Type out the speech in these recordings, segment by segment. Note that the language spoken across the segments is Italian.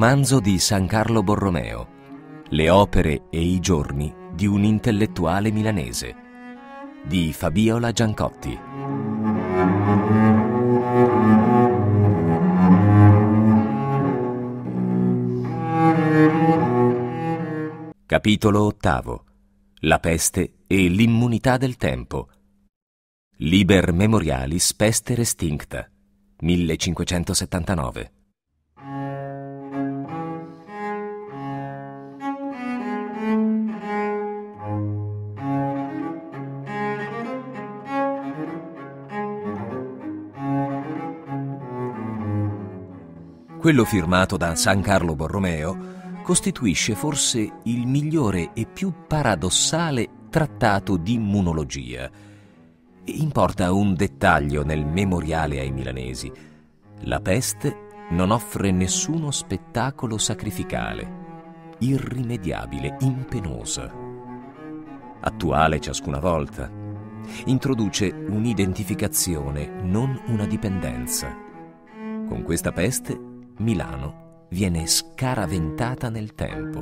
romanzo di San Carlo Borromeo, Le opere e i giorni di un intellettuale milanese, di Fabiola Giancotti. Capitolo VIII. La peste e l'immunità del tempo. Liber Memorialis Peste Restincta, 1579. Quello firmato da San Carlo Borromeo costituisce forse il migliore e più paradossale trattato di immunologia. Importa un dettaglio nel memoriale ai milanesi. La peste non offre nessuno spettacolo sacrificale, irrimediabile, impenosa. Attuale ciascuna volta. Introduce un'identificazione, non una dipendenza. Con questa peste Milano viene scaraventata nel tempo.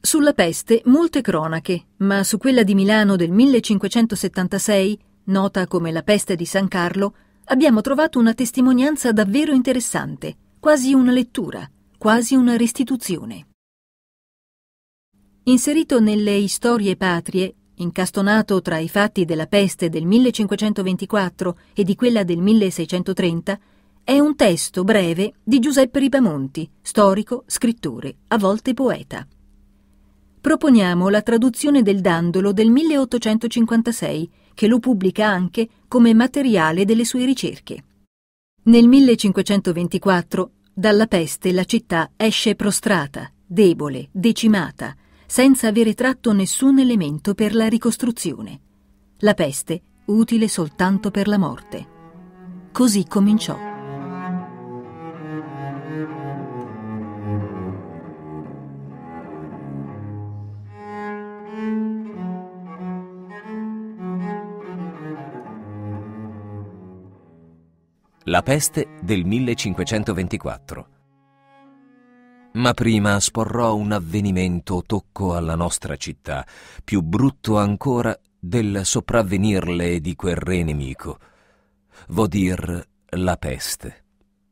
Sulla peste molte cronache, ma su quella di Milano del 1576, nota come la peste di San Carlo, abbiamo trovato una testimonianza davvero interessante, quasi una lettura, quasi una restituzione. Inserito nelle Storie patrie incastonato tra i fatti della peste del 1524 e di quella del 1630, è un testo breve di Giuseppe Ripamonti, storico, scrittore, a volte poeta. Proponiamo la traduzione del Dandolo del 1856, che lo pubblica anche come materiale delle sue ricerche. Nel 1524, dalla peste la città esce prostrata, debole, decimata, senza avere tratto nessun elemento per la ricostruzione. La peste utile soltanto per la morte. Così cominciò. La peste del 1524. Ma prima sporrò un avvenimento tocco alla nostra città, più brutto ancora del sopravvenirle di quel re nemico, vo dir la peste,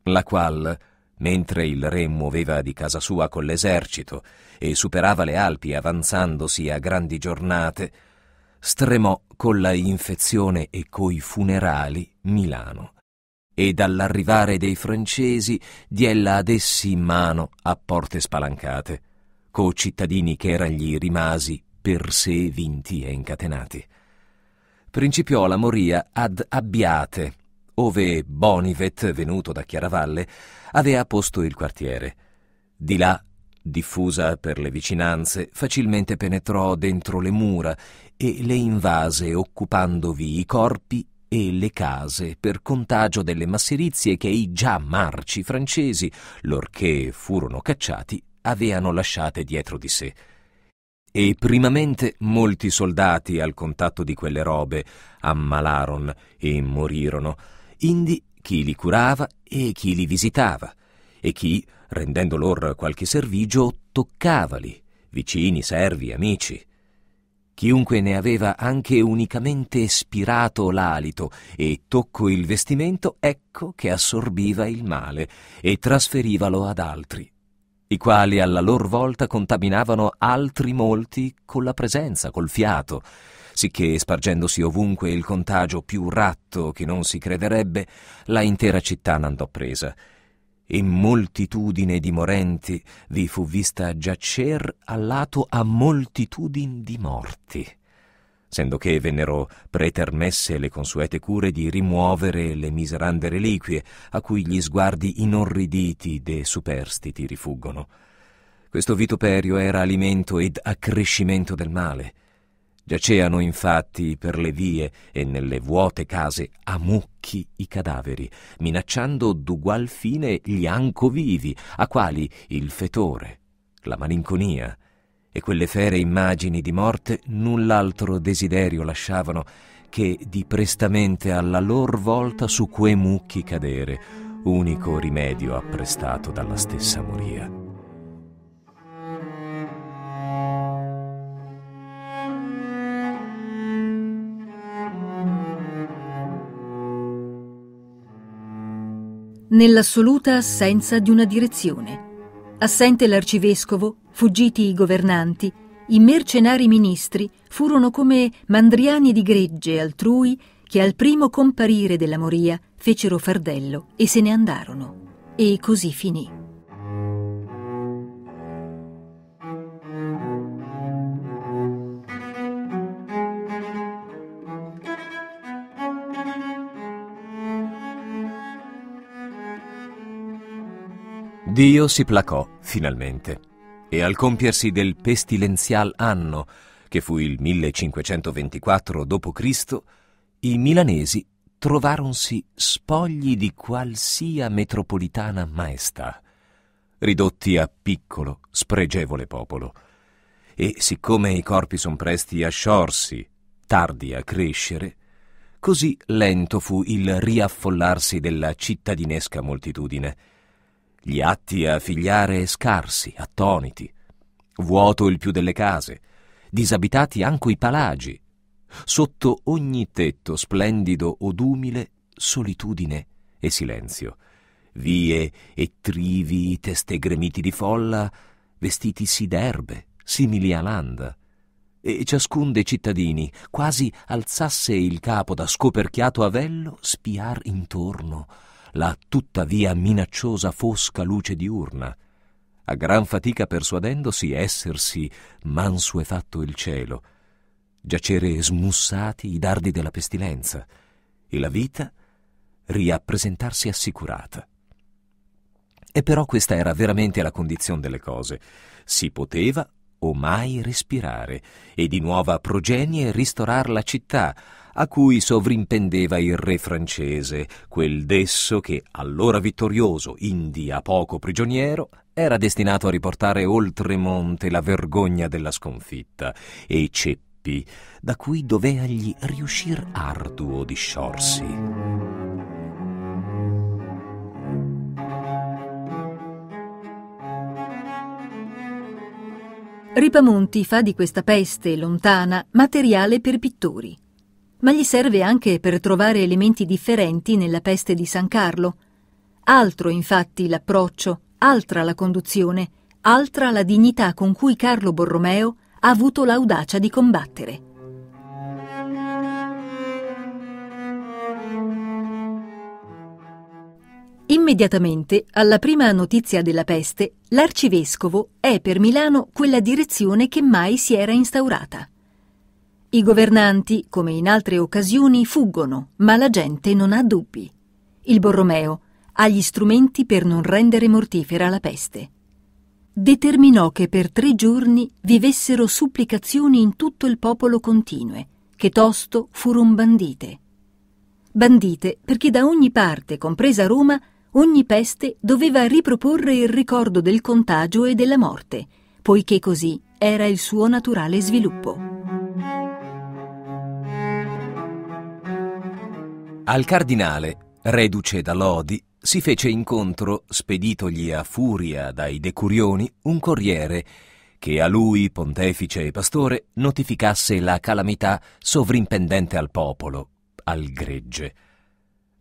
la qual, mentre il re muoveva di casa sua con l'esercito e superava le Alpi avanzandosi a grandi giornate, stremò con la infezione e coi funerali Milano e dall'arrivare dei francesi diella ad essi in mano a porte spalancate, co cittadini che eran gli rimasi per sé vinti e incatenati. Principiò la moria ad Abbiate, ove Bonivet, venuto da Chiaravalle, aveva posto il quartiere. Di là, diffusa per le vicinanze, facilmente penetrò dentro le mura e le invase occupandovi i corpi e le case per contagio delle masserizie che i già marci francesi, lorché furono cacciati, aveano lasciate dietro di sé. E primamente molti soldati al contatto di quelle robe ammalaron e morirono, indi chi li curava e chi li visitava, e chi, rendendo lor qualche servigio, toccavali, vicini, servi, amici Chiunque ne aveva anche unicamente spirato l'alito e tocco il vestimento, ecco che assorbiva il male e trasferivalo ad altri, i quali alla lor volta contaminavano altri molti con la presenza, col fiato, sicché spargendosi ovunque il contagio più ratto che non si crederebbe, la intera città n'andò presa in moltitudine di morenti vi fu vista giacer al lato a moltitudine di morti, sendo che vennero pretermesse le consuete cure di rimuovere le miserande reliquie a cui gli sguardi inorriditi de superstiti rifuggono. Questo vituperio era alimento ed accrescimento del male, Giaceano infatti per le vie e nelle vuote case a mucchi i cadaveri, minacciando d'ugual fine gli anco vivi, a quali il fetore, la malinconia e quelle fere immagini di morte null'altro desiderio lasciavano che di prestamente alla lor volta su quei mucchi cadere, unico rimedio apprestato dalla stessa moria. nell'assoluta assenza di una direzione. Assente l'arcivescovo, fuggiti i governanti, i mercenari ministri furono come mandriani di gregge altrui che al primo comparire della moria fecero fardello e se ne andarono. E così finì. Dio si placò, finalmente, e al compiersi del pestilenzial anno, che fu il 1524 d.C., i milanesi trovaronsi spogli di qualsia metropolitana maestà, ridotti a piccolo, spregevole popolo. E siccome i corpi son presti a sciorsi, tardi a crescere, così lento fu il riaffollarsi della cittadinesca moltitudine, gli atti a figliare scarsi, attoniti, vuoto il più delle case, disabitati anche i palagi, sotto ogni tetto splendido od umile solitudine e silenzio, vie e trivi teste gremiti di folla, vestiti si d'erbe, simili a landa, e ciascun dei cittadini quasi alzasse il capo da scoperchiato avello, spiar intorno, la tuttavia minacciosa fosca luce diurna, a gran fatica persuadendosi essersi mansuefatto il cielo, giacere smussati i dardi della pestilenza e la vita riappresentarsi assicurata. E però questa era veramente la condizione delle cose. Si poteva o mai respirare, e di nuova progenie ristorar la città, a cui sovrimpendeva il re francese, quel desso che, allora vittorioso, indi a poco prigioniero, era destinato a riportare oltremonte la vergogna della sconfitta, e Ceppi, da cui doveagli riuscir arduo disciorsi. Ripamonti fa di questa peste lontana materiale per pittori, ma gli serve anche per trovare elementi differenti nella peste di San Carlo. Altro infatti l'approccio, altra la conduzione, altra la dignità con cui Carlo Borromeo ha avuto l'audacia di combattere. Immediatamente, alla prima notizia della peste, l'arcivescovo è per Milano quella direzione che mai si era instaurata. I governanti, come in altre occasioni, fuggono, ma la gente non ha dubbi. Il Borromeo ha gli strumenti per non rendere mortifera la peste. Determinò che per tre giorni vivessero supplicazioni in tutto il popolo continue, che tosto furono bandite bandite perché da ogni parte, compresa Roma, ogni peste doveva riproporre il ricordo del contagio e della morte, poiché così era il suo naturale sviluppo. Al cardinale, reduce da lodi, si fece incontro, speditogli a furia dai decurioni, un corriere che a lui, pontefice e pastore, notificasse la calamità sovrimpendente al popolo, al gregge.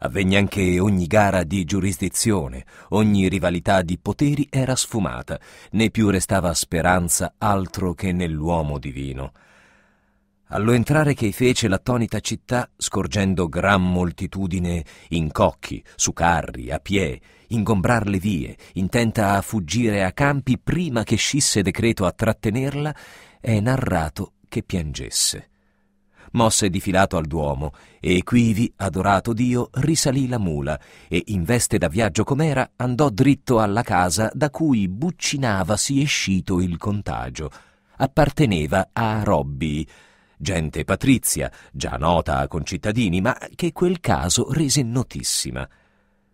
Avvenne anche ogni gara di giurisdizione, ogni rivalità di poteri era sfumata, né più restava speranza altro che nell'uomo divino. Allo entrare che fece l'attonita città, scorgendo gran moltitudine in cocchi, su carri, a piè, ingombrar le vie, intenta a fuggire a campi prima che scisse decreto a trattenerla, è narrato che piangesse mosse di filato al Duomo, e quivi, adorato Dio, risalì la mula, e in veste da viaggio com'era andò dritto alla casa da cui buccinavasi escito il contagio. Apparteneva a Robbi, gente patrizia, già nota a concittadini, ma che quel caso rese notissima.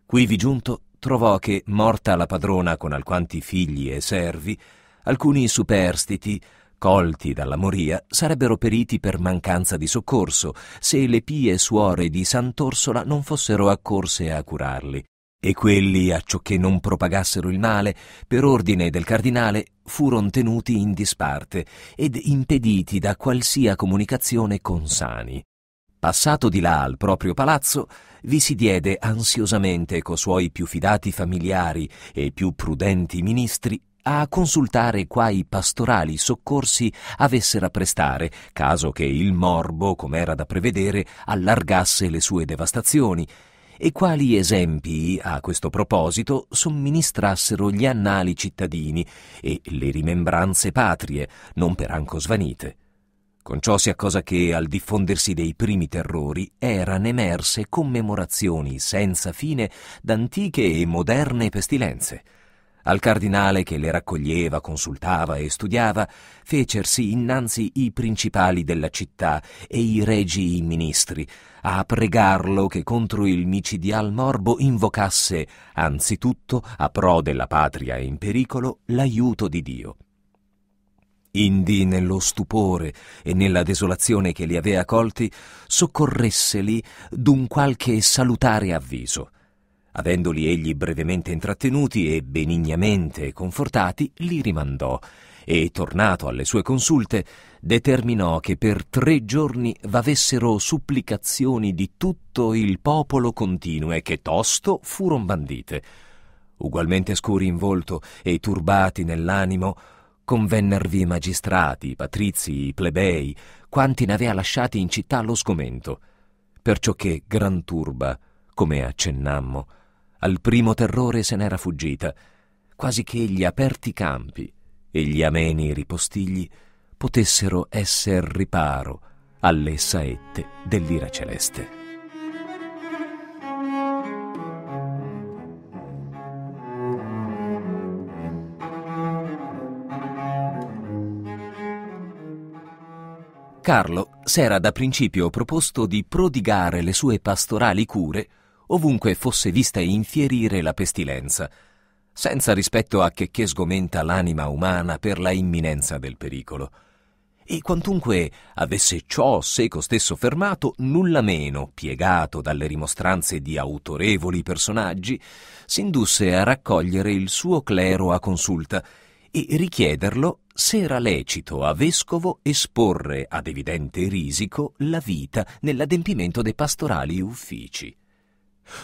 Quivi giunto trovò che, morta la padrona con alquanti figli e servi, alcuni superstiti colti dalla moria, sarebbero periti per mancanza di soccorso se le pie suore di Sant'Orsola non fossero accorse a curarli. E quelli, acciò che non propagassero il male, per ordine del cardinale, furono tenuti in disparte ed impediti da qualsia comunicazione con Sani. Passato di là al proprio palazzo, vi si diede ansiosamente co suoi più fidati familiari e più prudenti ministri a consultare quai pastorali soccorsi avessero a prestare, caso che il morbo, come era da prevedere, allargasse le sue devastazioni, e quali esempi, a questo proposito, somministrassero gli annali cittadini e le rimembranze patrie, non per anco svanite. Con ciò si accosa che al diffondersi dei primi terrori erano emerse commemorazioni senza fine d'antiche e moderne pestilenze, al cardinale che le raccoglieva, consultava e studiava, fecersi innanzi i principali della città e i regi i ministri, a pregarlo che contro il micidial morbo invocasse, anzitutto, a pro della patria in pericolo, l'aiuto di Dio. Indi, nello stupore e nella desolazione che li aveva colti, soccorresseli d'un qualche salutare avviso – Avendoli egli brevemente intrattenuti e benignamente confortati, li rimandò e, tornato alle sue consulte, determinò che per tre giorni v'avessero supplicazioni di tutto il popolo continue che tosto furon bandite. Ugualmente scuri in volto e turbati nell'animo, convennervi i magistrati, i patrizi, i plebei, quanti n'avea lasciati in città lo sgomento, perciò che gran turba, come accennammo, al primo terrore se n'era fuggita, quasi che gli aperti campi e gli ameni ripostigli potessero esser riparo alle saette dell'ira celeste. Carlo s'era da principio proposto di prodigare le sue pastorali cure ovunque fosse vista infierire la pestilenza, senza rispetto a che, che sgomenta l'anima umana per la imminenza del pericolo. E quantunque avesse ciò seco stesso fermato, nulla meno, piegato dalle rimostranze di autorevoli personaggi, si indusse a raccogliere il suo clero a consulta e richiederlo se era lecito a vescovo esporre ad evidente risico la vita nell'adempimento dei pastorali uffici.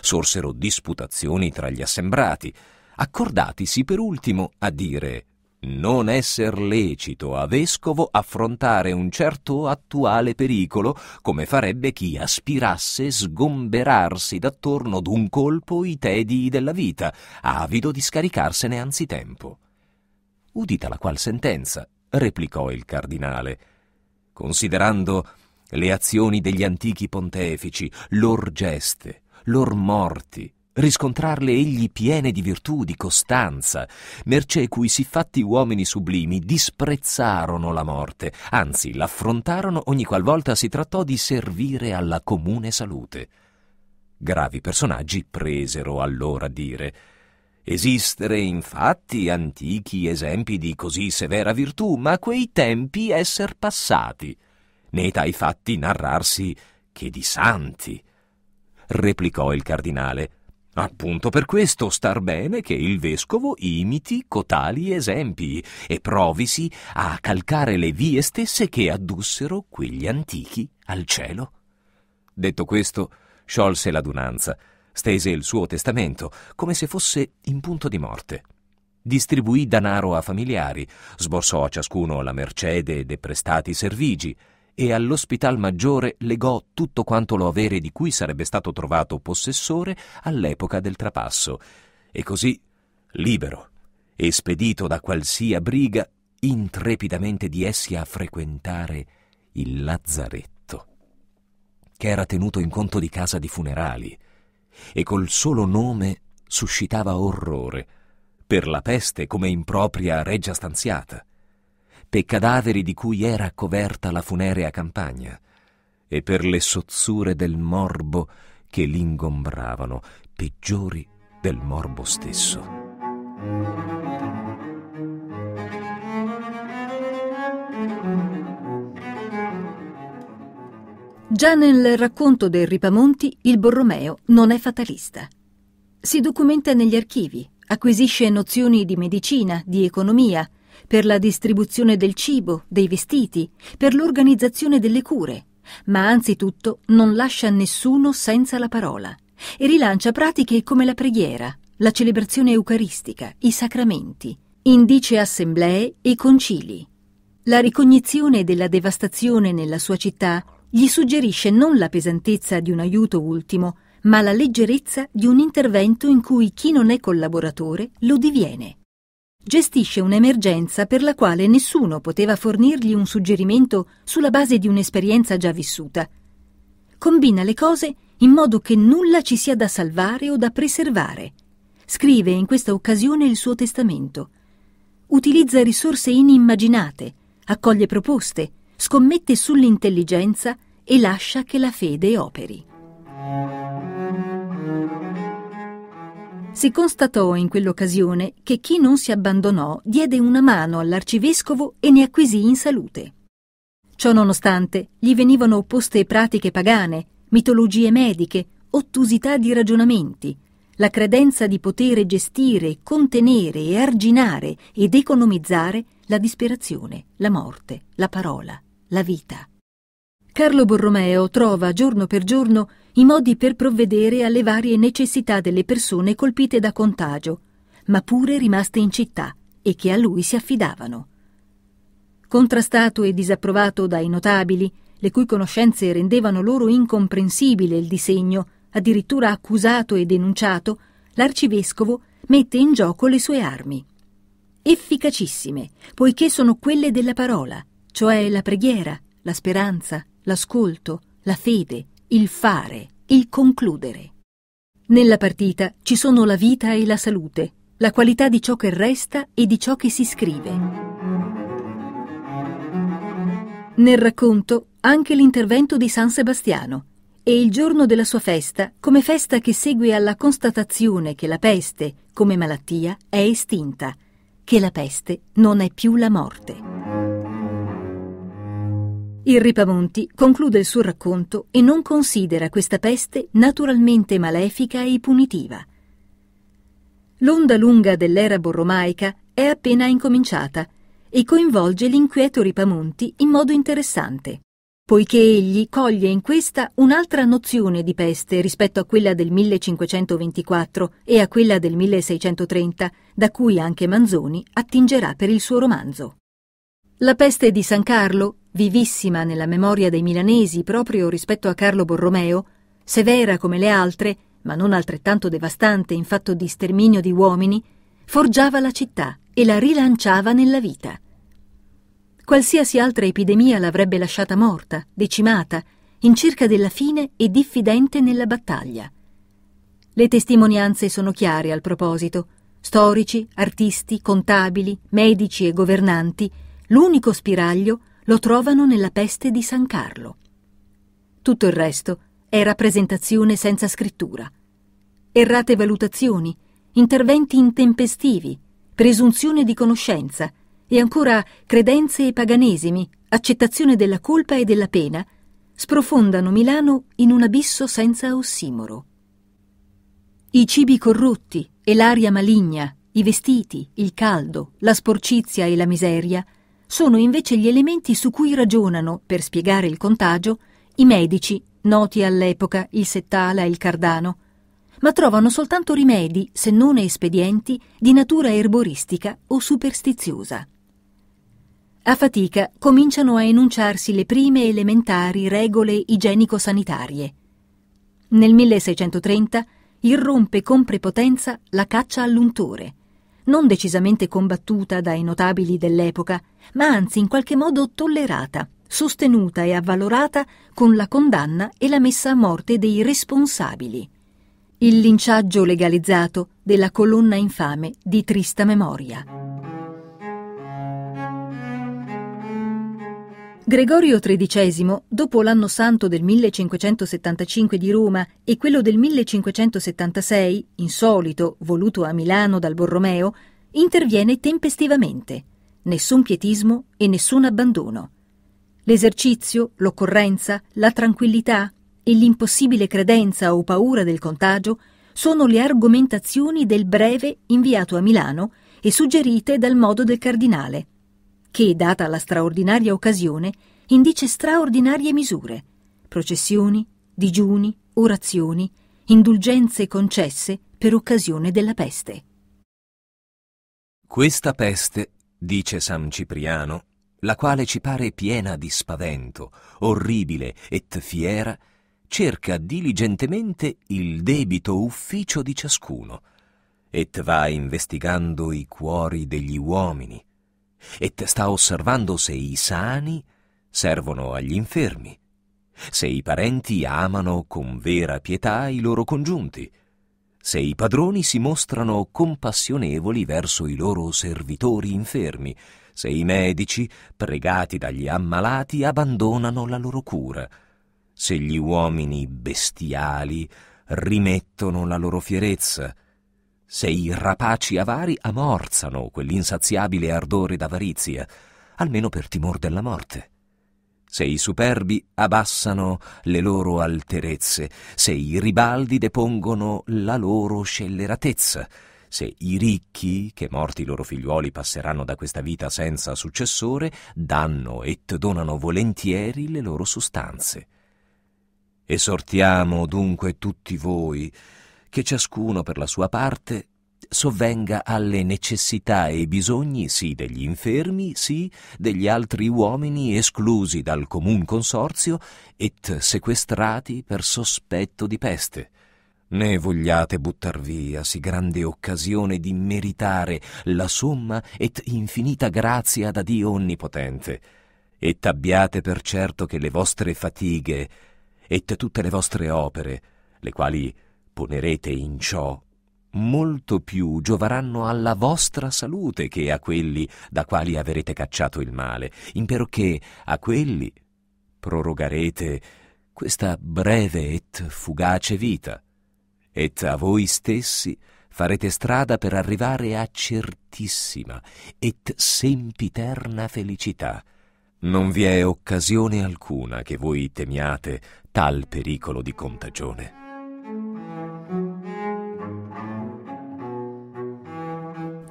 Sorsero disputazioni tra gli assembrati, accordatisi per ultimo a dire non esser lecito a vescovo affrontare un certo attuale pericolo, come farebbe chi aspirasse sgomberarsi d'attorno d'un colpo i tedii della vita, avido di scaricarsene anzitempo. Udita la qual sentenza, replicò il cardinale, considerando le azioni degli antichi pontefici, lor geste, lor morti, riscontrarle egli piene di virtù, di costanza, mercé cui siffatti uomini sublimi disprezzarono la morte, anzi l'affrontarono ogni qualvolta si trattò di servire alla comune salute. Gravi personaggi presero allora a dire Esistere infatti antichi esempi di così severa virtù, ma quei tempi esser passati, né tai fatti narrarsi che di santi replicò il cardinale. Appunto per questo star bene che il vescovo imiti cotali esempi e provisi a calcare le vie stesse che addussero quegli antichi al cielo. Detto questo, sciolse l'adunanza, stese il suo testamento come se fosse in punto di morte. Distribuì danaro a familiari, sborsò a ciascuno la mercede de prestati servigi, e all'ospital maggiore legò tutto quanto lo avere di cui sarebbe stato trovato possessore all'epoca del trapasso, e così, libero e spedito da qualsia briga, intrepidamente di essi a frequentare il lazzaretto, che era tenuto in conto di casa di funerali, e col solo nome suscitava orrore, per la peste come impropria regia stanziata pei cadaveri di cui era coperta la funerea campagna e per le sozzure del morbo che l'ingombravano, peggiori del morbo stesso. Già nel racconto del Ripamonti il Borromeo non è fatalista. Si documenta negli archivi, acquisisce nozioni di medicina, di economia, per la distribuzione del cibo, dei vestiti, per l'organizzazione delle cure, ma anzitutto non lascia nessuno senza la parola e rilancia pratiche come la preghiera, la celebrazione eucaristica, i sacramenti, indice assemblee e concili. La ricognizione della devastazione nella sua città gli suggerisce non la pesantezza di un aiuto ultimo, ma la leggerezza di un intervento in cui chi non è collaboratore lo diviene gestisce un'emergenza per la quale nessuno poteva fornirgli un suggerimento sulla base di un'esperienza già vissuta. Combina le cose in modo che nulla ci sia da salvare o da preservare. Scrive in questa occasione il suo testamento. Utilizza risorse inimmaginate, accoglie proposte, scommette sull'intelligenza e lascia che la fede operi. Si constatò in quell'occasione che chi non si abbandonò diede una mano all'arcivescovo e ne acquisì in salute. Ciò nonostante, gli venivano opposte pratiche pagane, mitologie mediche, ottusità di ragionamenti, la credenza di poter gestire, contenere e arginare ed economizzare la disperazione, la morte, la parola, la vita. Carlo Borromeo trova giorno per giorno i modi per provvedere alle varie necessità delle persone colpite da contagio, ma pure rimaste in città e che a lui si affidavano. Contrastato e disapprovato dai notabili, le cui conoscenze rendevano loro incomprensibile il disegno, addirittura accusato e denunciato, l'arcivescovo mette in gioco le sue armi. Efficacissime, poiché sono quelle della parola, cioè la preghiera, la speranza, l'ascolto, la fede, il fare, il concludere. Nella partita ci sono la vita e la salute, la qualità di ciò che resta e di ciò che si scrive. Nel racconto anche l'intervento di San Sebastiano e il giorno della sua festa come festa che segue alla constatazione che la peste, come malattia, è estinta, che la peste non è più la morte. Il Ripamonti conclude il suo racconto e non considera questa peste naturalmente malefica e punitiva. L'onda lunga dell'era borromaica è appena incominciata e coinvolge l'inquieto Ripamonti in modo interessante, poiché egli coglie in questa un'altra nozione di peste rispetto a quella del 1524 e a quella del 1630, da cui anche Manzoni attingerà per il suo romanzo. La peste di San Carlo vivissima nella memoria dei milanesi proprio rispetto a Carlo Borromeo, severa come le altre, ma non altrettanto devastante in fatto di sterminio di uomini, forgiava la città e la rilanciava nella vita. Qualsiasi altra epidemia l'avrebbe lasciata morta, decimata, in cerca della fine e diffidente nella battaglia. Le testimonianze sono chiare al proposito. Storici, artisti, contabili, medici e governanti, l'unico spiraglio lo trovano nella peste di San Carlo. Tutto il resto è rappresentazione senza scrittura. Errate valutazioni, interventi intempestivi, presunzione di conoscenza e ancora credenze e paganesimi, accettazione della colpa e della pena, sprofondano Milano in un abisso senza ossimoro. I cibi corrotti e l'aria maligna, i vestiti, il caldo, la sporcizia e la miseria – sono invece gli elementi su cui ragionano, per spiegare il contagio, i medici, noti all'epoca il Settala e il Cardano, ma trovano soltanto rimedi, se non espedienti, di natura erboristica o superstiziosa. A fatica cominciano a enunciarsi le prime elementari regole igienico-sanitarie. Nel 1630 irrompe con prepotenza la caccia all'untore non decisamente combattuta dai notabili dell'epoca, ma anzi in qualche modo tollerata, sostenuta e avvalorata con la condanna e la messa a morte dei responsabili. Il linciaggio legalizzato della colonna infame di trista memoria. Gregorio XIII, dopo l'anno santo del 1575 di Roma e quello del 1576, insolito, voluto a Milano dal Borromeo, interviene tempestivamente. Nessun pietismo e nessun abbandono. L'esercizio, l'occorrenza, la tranquillità e l'impossibile credenza o paura del contagio sono le argomentazioni del breve inviato a Milano e suggerite dal modo del cardinale che, data la straordinaria occasione, indice straordinarie misure, processioni, digiuni, orazioni, indulgenze concesse per occasione della peste. Questa peste, dice San Cipriano, la quale ci pare piena di spavento, orribile et fiera, cerca diligentemente il debito ufficio di ciascuno, et va investigando i cuori degli uomini, e sta osservando se i sani servono agli infermi, se i parenti amano con vera pietà i loro congiunti, se i padroni si mostrano compassionevoli verso i loro servitori infermi, se i medici, pregati dagli ammalati, abbandonano la loro cura, se gli uomini bestiali rimettono la loro fierezza, se i rapaci avari amorzano quell'insaziabile ardore d'avarizia, almeno per timor della morte. Se i superbi abbassano le loro alterezze, se i ribaldi depongono la loro scelleratezza, se i ricchi, che morti i loro figliuoli passeranno da questa vita senza successore, danno e donano volentieri le loro sostanze. Esortiamo dunque tutti voi, che ciascuno per la sua parte sovvenga alle necessità e bisogni sì degli infermi, sì degli altri uomini esclusi dal comun consorzio et sequestrati per sospetto di peste. Né vogliate buttar via sì grande occasione di meritare la somma et infinita grazia da Dio Onnipotente, et abbiate per certo che le vostre fatighe et tutte le vostre opere, le quali ponerete in ciò, molto più gioveranno alla vostra salute che a quelli da quali avrete cacciato il male, imperoché a quelli prorogarete questa breve et fugace vita, et a voi stessi farete strada per arrivare a certissima et sempiterna felicità. Non vi è occasione alcuna che voi temiate tal pericolo di contagione.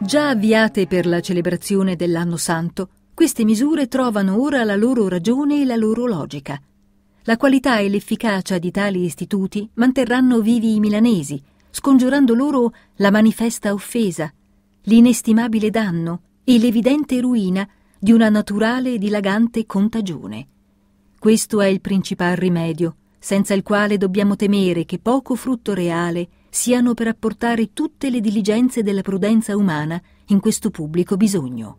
Già avviate per la celebrazione dell'anno santo, queste misure trovano ora la loro ragione e la loro logica. La qualità e l'efficacia di tali istituti manterranno vivi i milanesi, scongiurando loro la manifesta offesa, l'inestimabile danno e l'evidente ruina di una naturale e dilagante contagione. Questo è il principal rimedio, senza il quale dobbiamo temere che poco frutto reale siano per apportare tutte le diligenze della prudenza umana in questo pubblico bisogno.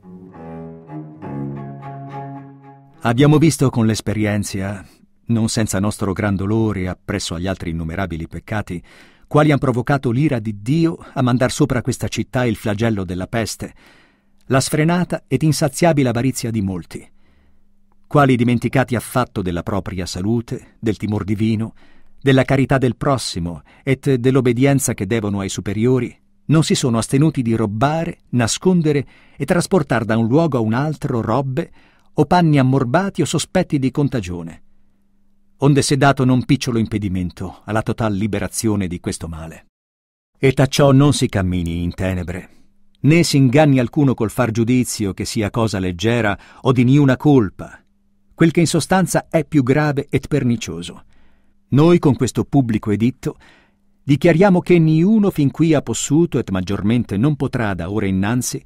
Abbiamo visto con l'esperienza, non senza nostro gran dolore appresso agli altri innumerabili peccati, quali han provocato l'ira di Dio a mandar sopra questa città il flagello della peste, la sfrenata ed insaziabile avarizia di molti, quali dimenticati affatto della propria salute, del timor divino, della carità del prossimo et dell'obbedienza che devono ai superiori, non si sono astenuti di robbare, nascondere e trasportare da un luogo a un altro robbe o panni ammorbati o sospetti di contagione. Onde si è dato non picciolo impedimento alla total liberazione di questo male. E tacciò non si cammini in tenebre, né si inganni alcuno col far giudizio che sia cosa leggera o di niuna colpa, quel che in sostanza è più grave et pernicioso noi con questo pubblico editto dichiariamo che niuno fin qui ha possuto et maggiormente non potrà da ora innanzi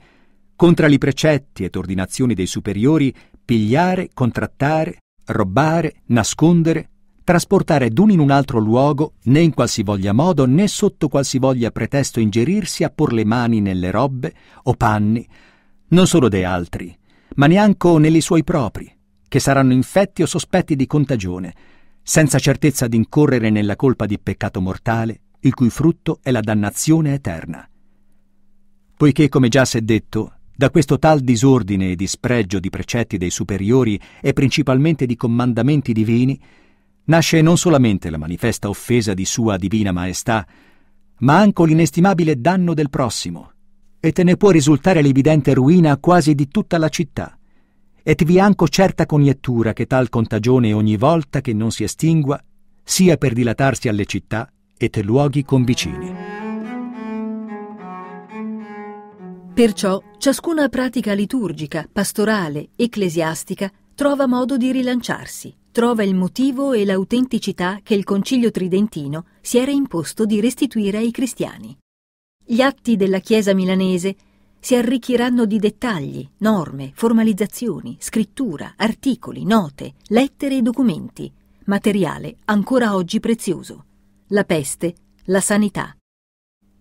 contra li precetti et ordinazioni dei superiori pigliare, contrattare, robbare, nascondere, trasportare d'un in un altro luogo, né in qualsivoglia modo, né sotto qualsivoglia pretesto ingerirsi a por le mani nelle robe o panni, non solo dei altri, ma neanche negli suoi propri, che saranno infetti o sospetti di contagione, senza certezza di incorrere nella colpa di peccato mortale, il cui frutto è la dannazione eterna. Poiché, come già si è detto, da questo tal disordine e dispregio di precetti dei superiori e principalmente di comandamenti divini, nasce non solamente la manifesta offesa di Sua Divina Maestà, ma anche l'inestimabile danno del prossimo, e te ne può risultare l'evidente ruina quasi di tutta la città et vi anco certa coniettura che tal contagione ogni volta che non si estingua, sia per dilatarsi alle città et luoghi convicini. Perciò ciascuna pratica liturgica, pastorale, ecclesiastica trova modo di rilanciarsi, trova il motivo e l'autenticità che il Concilio Tridentino si era imposto di restituire ai cristiani. Gli atti della Chiesa milanese si arricchiranno di dettagli, norme, formalizzazioni, scrittura, articoli, note, lettere e documenti, materiale ancora oggi prezioso. La peste, la sanità.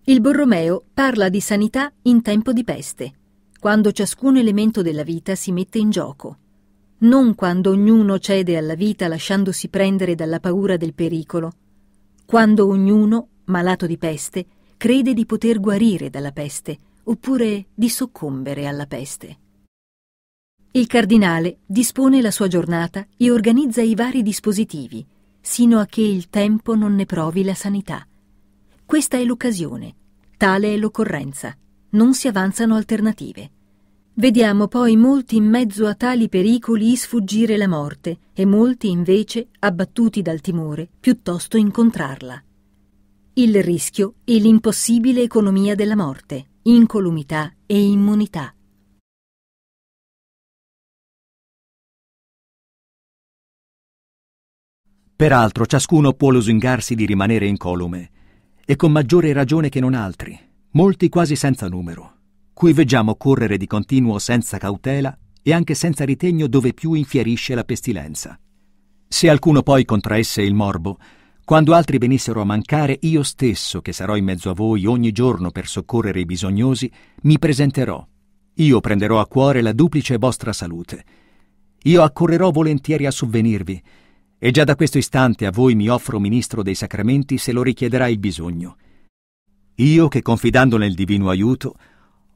Il Borromeo parla di sanità in tempo di peste, quando ciascun elemento della vita si mette in gioco, non quando ognuno cede alla vita lasciandosi prendere dalla paura del pericolo, quando ognuno, malato di peste, crede di poter guarire dalla peste, oppure di soccombere alla peste. Il cardinale dispone la sua giornata e organizza i vari dispositivi, sino a che il tempo non ne provi la sanità. Questa è l'occasione, tale è l'occorrenza, non si avanzano alternative. Vediamo poi molti in mezzo a tali pericoli sfuggire la morte e molti invece, abbattuti dal timore, piuttosto incontrarla. Il rischio e l'impossibile economia della morte incolumità e immunità. Peraltro ciascuno può lusingarsi di rimanere incolume, e con maggiore ragione che non altri, molti quasi senza numero, cui veggiamo correre di continuo senza cautela e anche senza ritegno dove più infierisce la pestilenza. Se alcuno poi contraesse il morbo, quando altri venissero a mancare, io stesso, che sarò in mezzo a voi ogni giorno per soccorrere i bisognosi, mi presenterò. Io prenderò a cuore la duplice vostra salute. Io accorrerò volentieri a sovvenirvi, e già da questo istante a voi mi offro ministro dei sacramenti se lo richiederà il bisogno. Io, che confidando nel divino aiuto,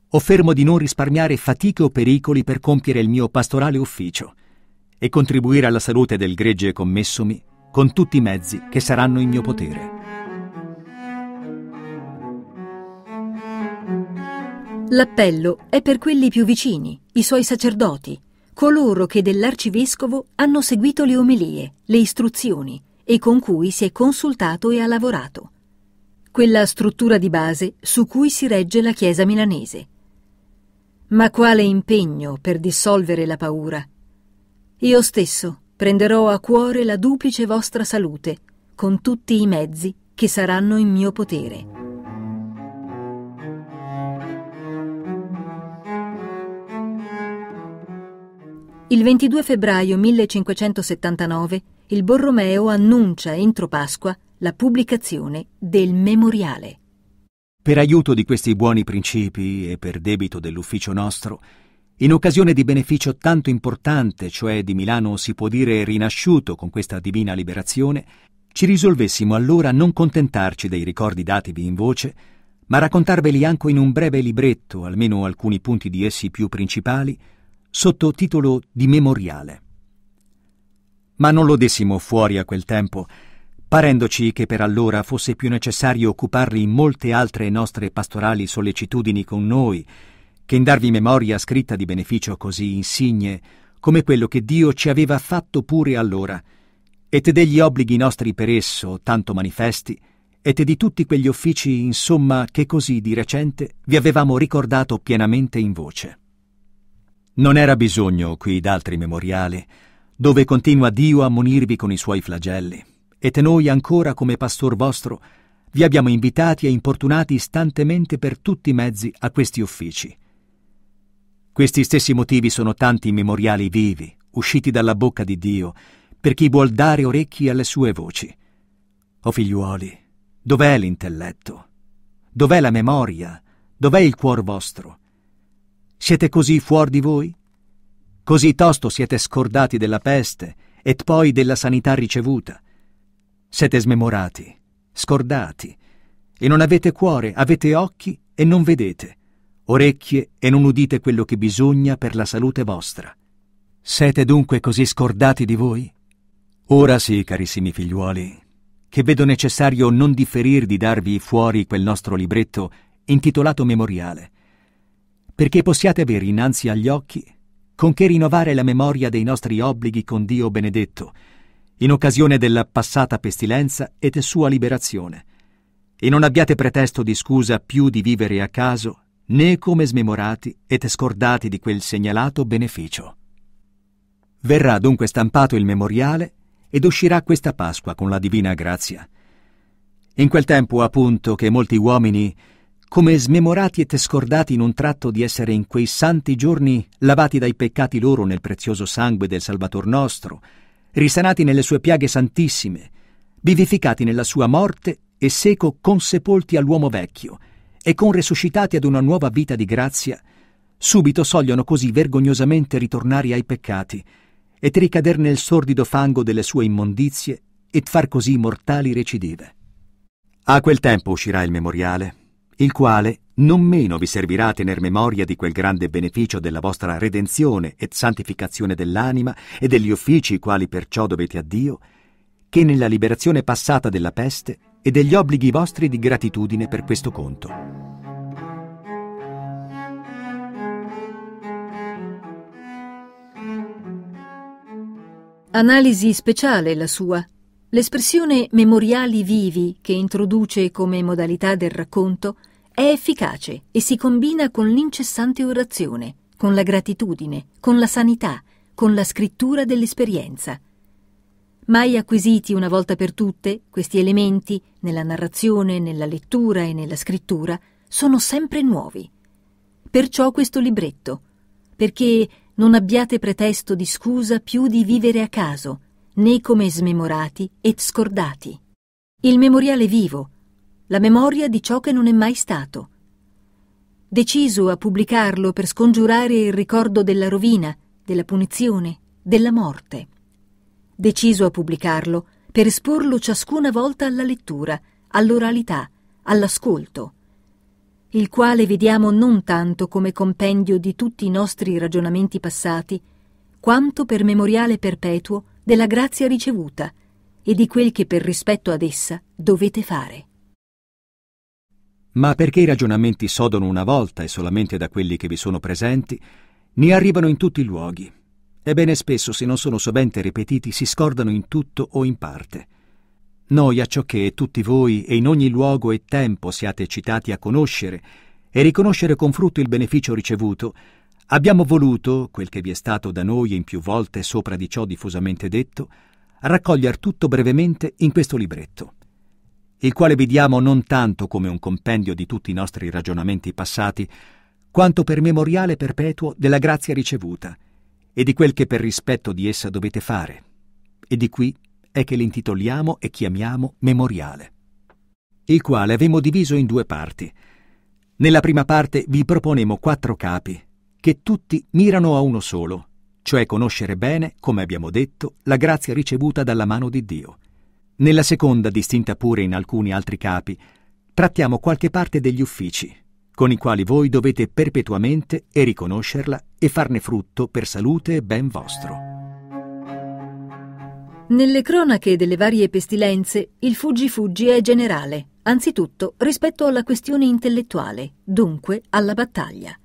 offermo di non risparmiare fatiche o pericoli per compiere il mio pastorale ufficio e contribuire alla salute del gregge commessomi con tutti i mezzi che saranno in mio potere. L'appello è per quelli più vicini, i suoi sacerdoti, coloro che dell'arcivescovo hanno seguito le omelie, le istruzioni e con cui si è consultato e ha lavorato. Quella struttura di base su cui si regge la Chiesa milanese. Ma quale impegno per dissolvere la paura? Io stesso Prenderò a cuore la duplice vostra salute, con tutti i mezzi che saranno in mio potere. Il 22 febbraio 1579 il Borromeo annuncia entro Pasqua la pubblicazione del memoriale. Per aiuto di questi buoni principi e per debito dell'ufficio nostro, in occasione di beneficio tanto importante, cioè di Milano si può dire rinasciuto con questa divina liberazione, ci risolvessimo allora a non contentarci dei ricordi dativi in voce, ma raccontarveli anche in un breve libretto, almeno alcuni punti di essi più principali, sotto titolo di memoriale. Ma non lo dessimo fuori a quel tempo, parendoci che per allora fosse più necessario occuparli in molte altre nostre pastorali sollecitudini con noi, che in darvi memoria scritta di beneficio così insigne come quello che Dio ci aveva fatto pure allora, e te degli obblighi nostri per esso tanto manifesti, e te di tutti quegli uffici, insomma, che così di recente vi avevamo ricordato pienamente in voce. Non era bisogno qui d'altri memoriali, dove continua Dio a munirvi con i suoi flagelli, e te noi ancora come pastor vostro vi abbiamo invitati e importunati istantemente per tutti i mezzi a questi uffici. Questi stessi motivi sono tanti memoriali vivi, usciti dalla bocca di Dio, per chi vuol dare orecchi alle sue voci. O figliuoli, dov'è l'intelletto? Dov'è la memoria? Dov'è il cuor vostro? Siete così fuori di voi? Così tosto siete scordati della peste e poi della sanità ricevuta. Siete smemorati, scordati, e non avete cuore, avete occhi e non vedete orecchie e non udite quello che bisogna per la salute vostra. Siete dunque così scordati di voi? Ora sì, carissimi figliuoli, che vedo necessario non differir di darvi fuori quel nostro libretto intitolato Memoriale, perché possiate avere innanzi agli occhi con che rinnovare la memoria dei nostri obblighi con Dio benedetto, in occasione della passata pestilenza e sua liberazione, e non abbiate pretesto di scusa più di vivere a caso né come smemorati e te scordati di quel segnalato beneficio. Verrà dunque stampato il memoriale ed uscirà questa Pasqua con la divina grazia. In quel tempo, appunto, che molti uomini, come smemorati e te scordati in un tratto di essere in quei santi giorni lavati dai peccati loro nel prezioso sangue del Salvator nostro, risanati nelle sue piaghe santissime, vivificati nella sua morte e seco consepolti all'uomo vecchio, e con resuscitati ad una nuova vita di grazia, subito sogliono così vergognosamente ritornare ai peccati e tricader nel sordido fango delle sue immondizie e far così mortali recidive. A quel tempo uscirà il memoriale, il quale non meno vi servirà a tener memoria di quel grande beneficio della vostra redenzione e santificazione dell'anima e degli uffici i quali perciò dovete a Dio, che nella liberazione passata della peste e degli obblighi vostri di gratitudine per questo conto. Analisi speciale la sua. L'espressione memoriali vivi che introduce come modalità del racconto è efficace e si combina con l'incessante orazione, con la gratitudine, con la sanità, con la scrittura dell'esperienza mai acquisiti una volta per tutte, questi elementi, nella narrazione, nella lettura e nella scrittura, sono sempre nuovi. Perciò questo libretto, perché non abbiate pretesto di scusa più di vivere a caso, né come smemorati e scordati. Il memoriale vivo, la memoria di ciò che non è mai stato. Deciso a pubblicarlo per scongiurare il ricordo della rovina, della punizione, della morte deciso a pubblicarlo per esporlo ciascuna volta alla lettura, all'oralità, all'ascolto, il quale vediamo non tanto come compendio di tutti i nostri ragionamenti passati, quanto per memoriale perpetuo della grazia ricevuta e di quel che per rispetto ad essa dovete fare. Ma perché i ragionamenti sodono una volta e solamente da quelli che vi sono presenti, ne arrivano in tutti i luoghi Ebbene spesso, se non sono sovente ripetiti, si scordano in tutto o in parte. Noi a ciò che tutti voi e in ogni luogo e tempo siate citati a conoscere e riconoscere con frutto il beneficio ricevuto, abbiamo voluto, quel che vi è stato da noi in più volte sopra di ciò diffusamente detto, raccogliere tutto brevemente in questo libretto, il quale vi diamo non tanto come un compendio di tutti i nostri ragionamenti passati, quanto per memoriale perpetuo della grazia ricevuta, e di quel che per rispetto di essa dovete fare. E di qui è che l'intitoliamo e chiamiamo memoriale, il quale avemo diviso in due parti. Nella prima parte vi proponemo quattro capi, che tutti mirano a uno solo, cioè conoscere bene, come abbiamo detto, la grazia ricevuta dalla mano di Dio. Nella seconda, distinta pure in alcuni altri capi, trattiamo qualche parte degli uffici, con i quali voi dovete perpetuamente e riconoscerla e farne frutto per salute e ben vostro. Nelle cronache delle varie pestilenze il fuggi-fuggi è generale, anzitutto rispetto alla questione intellettuale, dunque alla battaglia.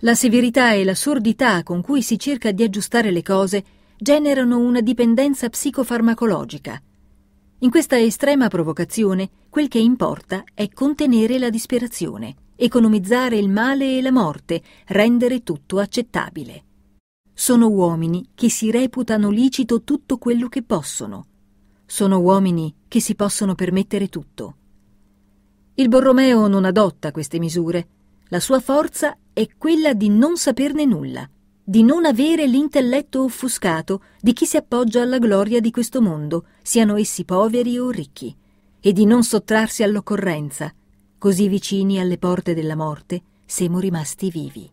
La severità e la sordità con cui si cerca di aggiustare le cose generano una dipendenza psicofarmacologica. In questa estrema provocazione, quel che importa è contenere la disperazione economizzare il male e la morte, rendere tutto accettabile. Sono uomini che si reputano licito tutto quello che possono. Sono uomini che si possono permettere tutto. Il Borromeo non adotta queste misure. La sua forza è quella di non saperne nulla, di non avere l'intelletto offuscato di chi si appoggia alla gloria di questo mondo, siano essi poveri o ricchi, e di non sottrarsi all'occorrenza, così vicini alle porte della morte, siamo rimasti vivi.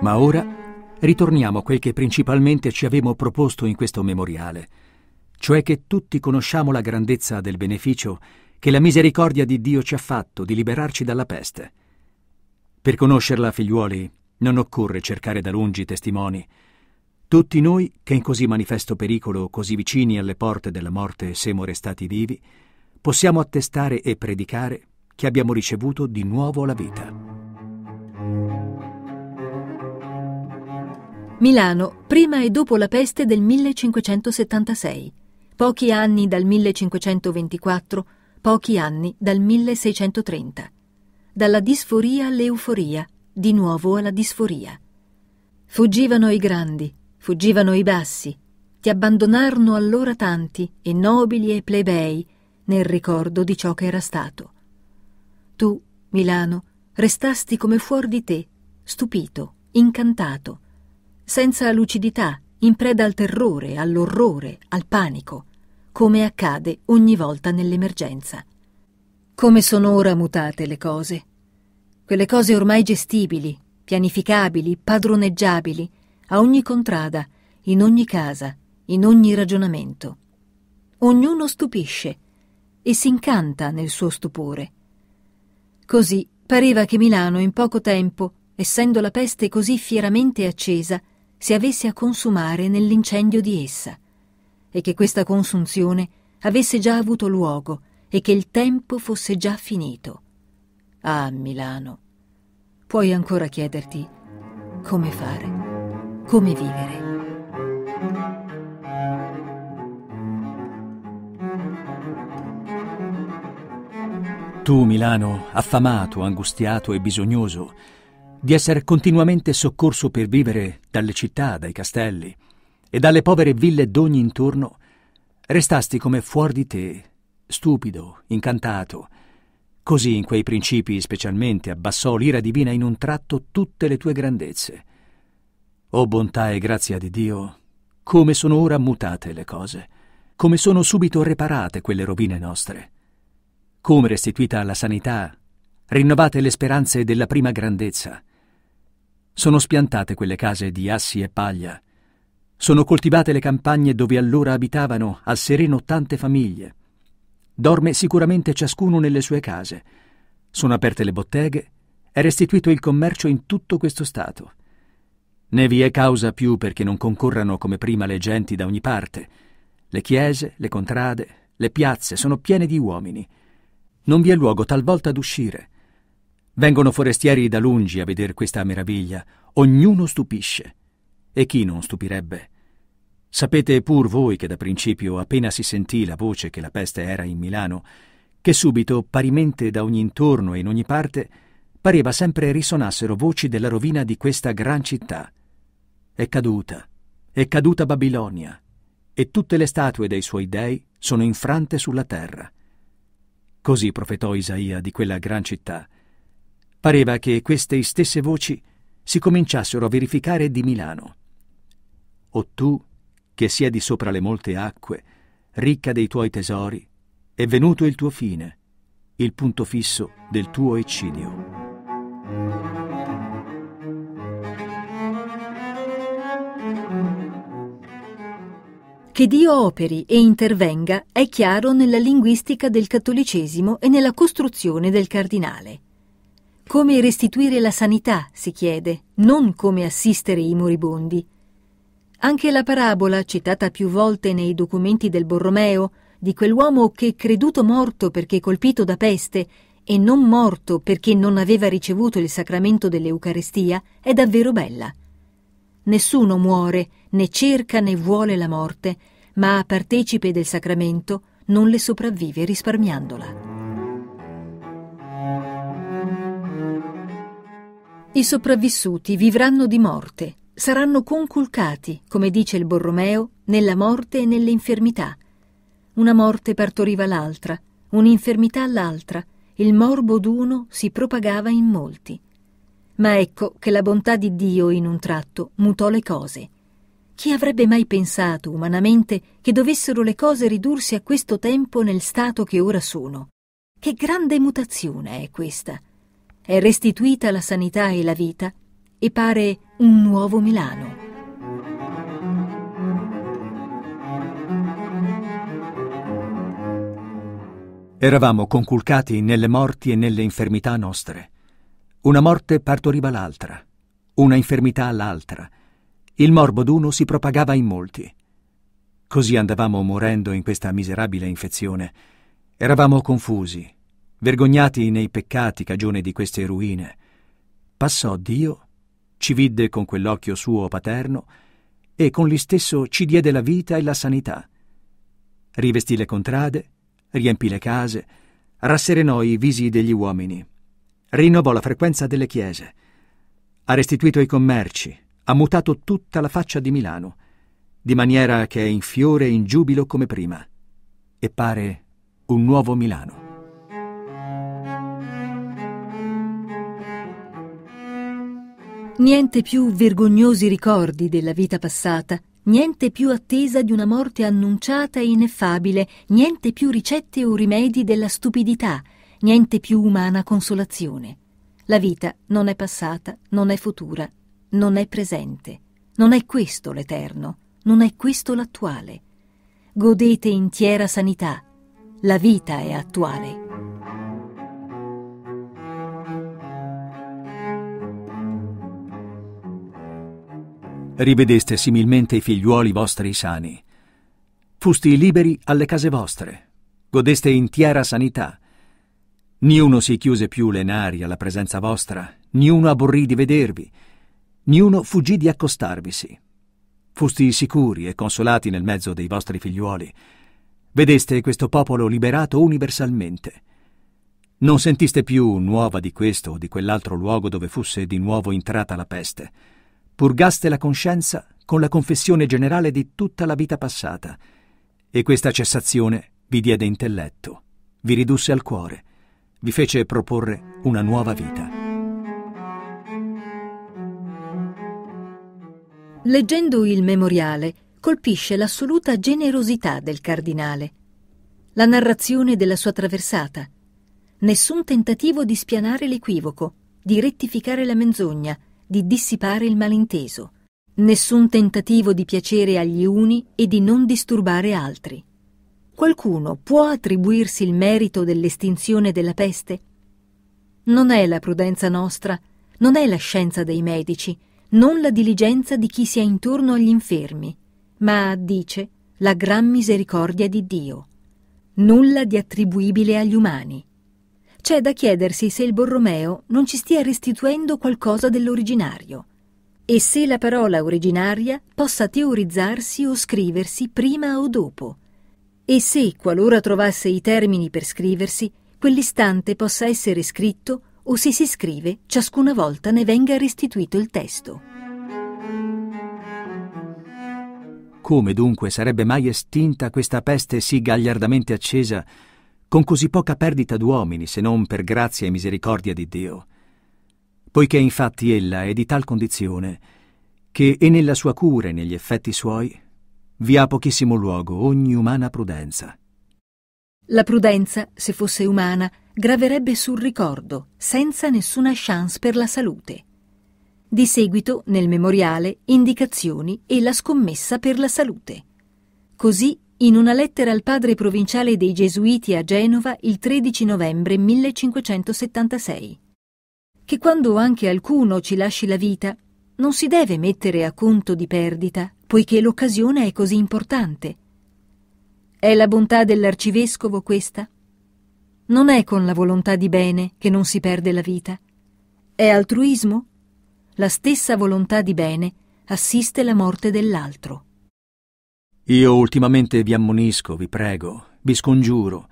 Ma ora ritorniamo a quel che principalmente ci avevamo proposto in questo memoriale, cioè che tutti conosciamo la grandezza del beneficio che la misericordia di Dio ci ha fatto di liberarci dalla peste. Per conoscerla, figliuoli, non occorre cercare da lungi testimoni, tutti noi, che in così manifesto pericolo, così vicini alle porte della morte, siamo restati vivi, possiamo attestare e predicare che abbiamo ricevuto di nuovo la vita. Milano, prima e dopo la peste del 1576, pochi anni dal 1524, pochi anni dal 1630. Dalla disforia all'euforia, di nuovo alla disforia. Fuggivano i grandi, fuggivano i bassi, ti abbandonarono allora tanti, e nobili e plebei, nel ricordo di ciò che era stato. Tu, Milano, restasti come fuor di te, stupito, incantato, senza lucidità, in preda al terrore, all'orrore, al panico, come accade ogni volta nell'emergenza. Come sono ora mutate le cose. Quelle cose ormai gestibili, pianificabili, padroneggiabili, a ogni contrada, in ogni casa, in ogni ragionamento. Ognuno stupisce e si incanta nel suo stupore. Così pareva che Milano in poco tempo, essendo la peste così fieramente accesa, si avesse a consumare nell'incendio di essa, e che questa consunzione avesse già avuto luogo e che il tempo fosse già finito. Ah, Milano, puoi ancora chiederti come fare come vivere. Tu, Milano, affamato, angustiato e bisognoso, di essere continuamente soccorso per vivere dalle città, dai castelli e dalle povere ville d'ogni intorno, restasti come fuori di te, stupido, incantato. Così in quei principi specialmente abbassò l'ira divina in un tratto tutte le tue grandezze oh bontà e grazia di Dio, come sono ora mutate le cose, come sono subito riparate quelle rovine nostre, come restituita la sanità, rinnovate le speranze della prima grandezza. Sono spiantate quelle case di assi e paglia, sono coltivate le campagne dove allora abitavano al sereno tante famiglie. Dorme sicuramente ciascuno nelle sue case, sono aperte le botteghe, è restituito il commercio in tutto questo stato ne vi è causa più perché non concorrano come prima le genti da ogni parte. Le chiese, le contrade, le piazze sono piene di uomini. Non vi è luogo talvolta ad uscire. Vengono forestieri da lungi a veder questa meraviglia. Ognuno stupisce. E chi non stupirebbe? Sapete pur voi che da principio appena si sentì la voce che la peste era in Milano, che subito, parimente da ogni intorno e in ogni parte, pareva sempre risonassero voci della rovina di questa gran città. È caduta, è caduta Babilonia, e tutte le statue dei suoi dei sono infrante sulla terra. Così profetò Isaia di quella gran città. Pareva che queste stesse voci si cominciassero a verificare di Milano. O tu, che siedi sopra le molte acque, ricca dei tuoi tesori, è venuto il tuo fine, il punto fisso del tuo eccidio. Che Dio operi e intervenga è chiaro nella linguistica del cattolicesimo e nella costruzione del cardinale. Come restituire la sanità, si chiede, non come assistere i moribondi. Anche la parabola, citata più volte nei documenti del Borromeo, di quell'uomo che, creduto morto perché colpito da peste e non morto perché non aveva ricevuto il sacramento dell'Eucarestia, è davvero bella. Nessuno muore né cerca né vuole la morte, ma partecipe del sacramento non le sopravvive risparmiandola. I sopravvissuti vivranno di morte, saranno conculcati, come dice il Borromeo, nella morte e nelle infermità. Una morte partoriva l'altra, un'infermità l'altra, il morbo d'uno si propagava in molti. Ma ecco che la bontà di Dio in un tratto mutò le cose. Chi avrebbe mai pensato umanamente che dovessero le cose ridursi a questo tempo nel stato che ora sono? Che grande mutazione è questa? È restituita la sanità e la vita e pare un nuovo Milano. Eravamo conculcati nelle morti e nelle infermità nostre. Una morte partoriva l'altra, una infermità l'altra il morbo d'uno si propagava in molti. Così andavamo morendo in questa miserabile infezione. Eravamo confusi, vergognati nei peccati cagione di queste ruine. Passò Dio, ci vidde con quell'occhio suo paterno e con lui stesso ci diede la vita e la sanità. Rivestì le contrade, riempì le case, rasserenò i visi degli uomini, rinnovò la frequenza delle chiese, ha restituito i commerci, ha mutato tutta la faccia di Milano, di maniera che è in fiore e in giubilo come prima, e pare un nuovo Milano. Niente più vergognosi ricordi della vita passata, niente più attesa di una morte annunciata e ineffabile, niente più ricette o rimedi della stupidità, niente più umana consolazione. La vita non è passata, non è futura, non è presente, non è questo l'eterno, non è questo l'attuale. Godete intiera sanità, la vita è attuale. Rivedeste similmente i figliuoli vostri sani. Fusti liberi alle case vostre, godeste intiera sanità. Niuno si chiuse più le nari alla presenza vostra, niuno aborrì di vedervi, Niuno fuggì di accostarvisi. Fusti sicuri e consolati nel mezzo dei vostri figliuoli. Vedeste questo popolo liberato universalmente. Non sentiste più nuova di questo o di quell'altro luogo dove fosse di nuovo entrata la peste. Purgaste la coscienza con la confessione generale di tutta la vita passata, e questa cessazione vi diede intelletto, vi ridusse al cuore, vi fece proporre una nuova vita. Leggendo il memoriale colpisce l'assoluta generosità del cardinale, la narrazione della sua traversata, nessun tentativo di spianare l'equivoco, di rettificare la menzogna, di dissipare il malinteso, nessun tentativo di piacere agli uni e di non disturbare altri. Qualcuno può attribuirsi il merito dell'estinzione della peste? Non è la prudenza nostra, non è la scienza dei medici, non la diligenza di chi si è intorno agli infermi, ma, dice, la gran misericordia di Dio. Nulla di attribuibile agli umani. C'è da chiedersi se il Borromeo non ci stia restituendo qualcosa dell'originario e se la parola originaria possa teorizzarsi o scriversi prima o dopo e se, qualora trovasse i termini per scriversi, quell'istante possa essere scritto o se si scrive ciascuna volta ne venga restituito il testo. Come dunque sarebbe mai estinta questa peste sì gagliardamente accesa, con così poca perdita d'uomini se non per grazia e misericordia di Dio? Poiché infatti ella è di tal condizione che e nella sua cura e negli effetti suoi vi ha pochissimo luogo ogni umana prudenza. La prudenza, se fosse umana, graverebbe sul ricordo, senza nessuna chance per la salute. Di seguito, nel memoriale, indicazioni e la scommessa per la salute. Così, in una lettera al padre provinciale dei Gesuiti a Genova il 13 novembre 1576, che quando anche alcuno ci lasci la vita, non si deve mettere a conto di perdita, poiché l'occasione è così importante è la bontà dell'arcivescovo questa? Non è con la volontà di bene che non si perde la vita. È altruismo? La stessa volontà di bene assiste la morte dell'altro. Io ultimamente vi ammonisco, vi prego, vi scongiuro,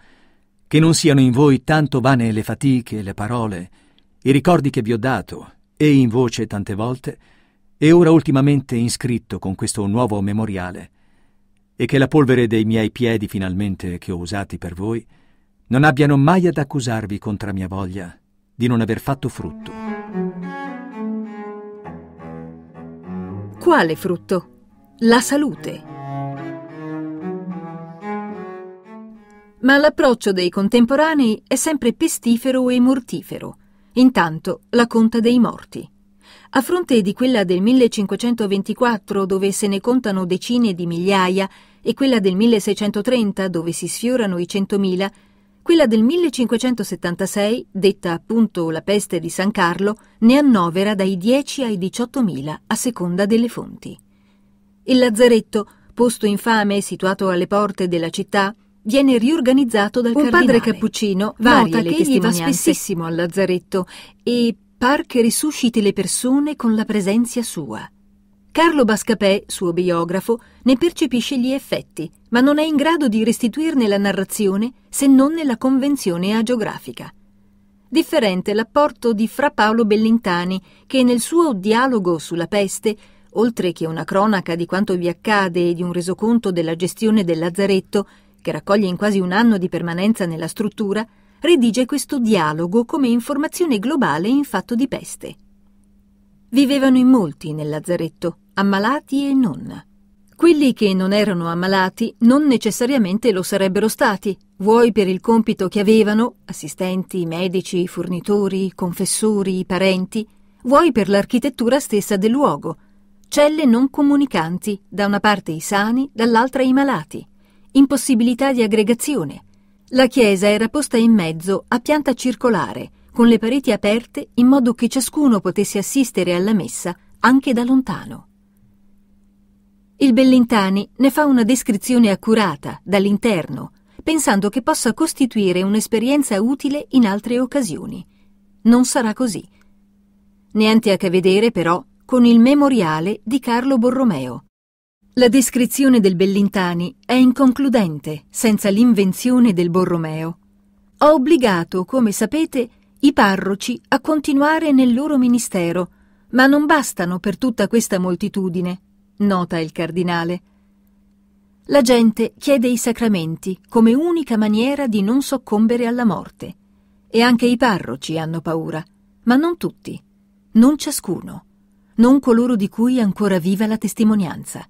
che non siano in voi tanto vane le fatiche, le parole, i ricordi che vi ho dato, e in voce tante volte, e ora ultimamente inscritto con questo nuovo memoriale, e che la polvere dei miei piedi finalmente che ho usati per voi non abbiano mai ad accusarvi contra mia voglia di non aver fatto frutto. Quale frutto? La salute. Ma l'approccio dei contemporanei è sempre pestifero e mortifero. Intanto la conta dei morti. A fronte di quella del 1524, dove se ne contano decine di migliaia, e quella del 1630, dove si sfiorano i 100.000, quella del 1576, detta appunto la peste di San Carlo, ne annovera dai 10 ai 18.000 a seconda delle fonti. Il lazzaretto, posto infame situato alle porte della città, viene riorganizzato dal Un cardinale. padre cappuccino nota che egli va spessissimo al lazzaretto e par che risusciti le persone con la presenza sua. Carlo Bascapè, suo biografo, ne percepisce gli effetti, ma non è in grado di restituirne la narrazione se non nella convenzione agiografica. Differente l'apporto di Fra Paolo Bellintani, che nel suo dialogo sulla peste, oltre che una cronaca di quanto vi accade e di un resoconto della gestione del lazzaretto, che raccoglie in quasi un anno di permanenza nella struttura, redige questo dialogo come informazione globale in fatto di peste. Vivevano in molti nel lazzaretto, ammalati e non. Quelli che non erano ammalati non necessariamente lo sarebbero stati, vuoi per il compito che avevano, assistenti, medici, fornitori, confessori, parenti, vuoi per l'architettura stessa del luogo, celle non comunicanti, da una parte i sani, dall'altra i malati, impossibilità di aggregazione, la chiesa era posta in mezzo a pianta circolare, con le pareti aperte in modo che ciascuno potesse assistere alla messa anche da lontano. Il Bellintani ne fa una descrizione accurata dall'interno, pensando che possa costituire un'esperienza utile in altre occasioni. Non sarà così. Niente a che vedere però con il memoriale di Carlo Borromeo, la descrizione del Bellintani è inconcludente senza l'invenzione del Borromeo. Ho obbligato, come sapete, i parroci a continuare nel loro ministero, ma non bastano per tutta questa moltitudine, nota il cardinale. La gente chiede i sacramenti come unica maniera di non soccombere alla morte. E anche i parroci hanno paura, ma non tutti, non ciascuno, non coloro di cui è ancora viva la testimonianza.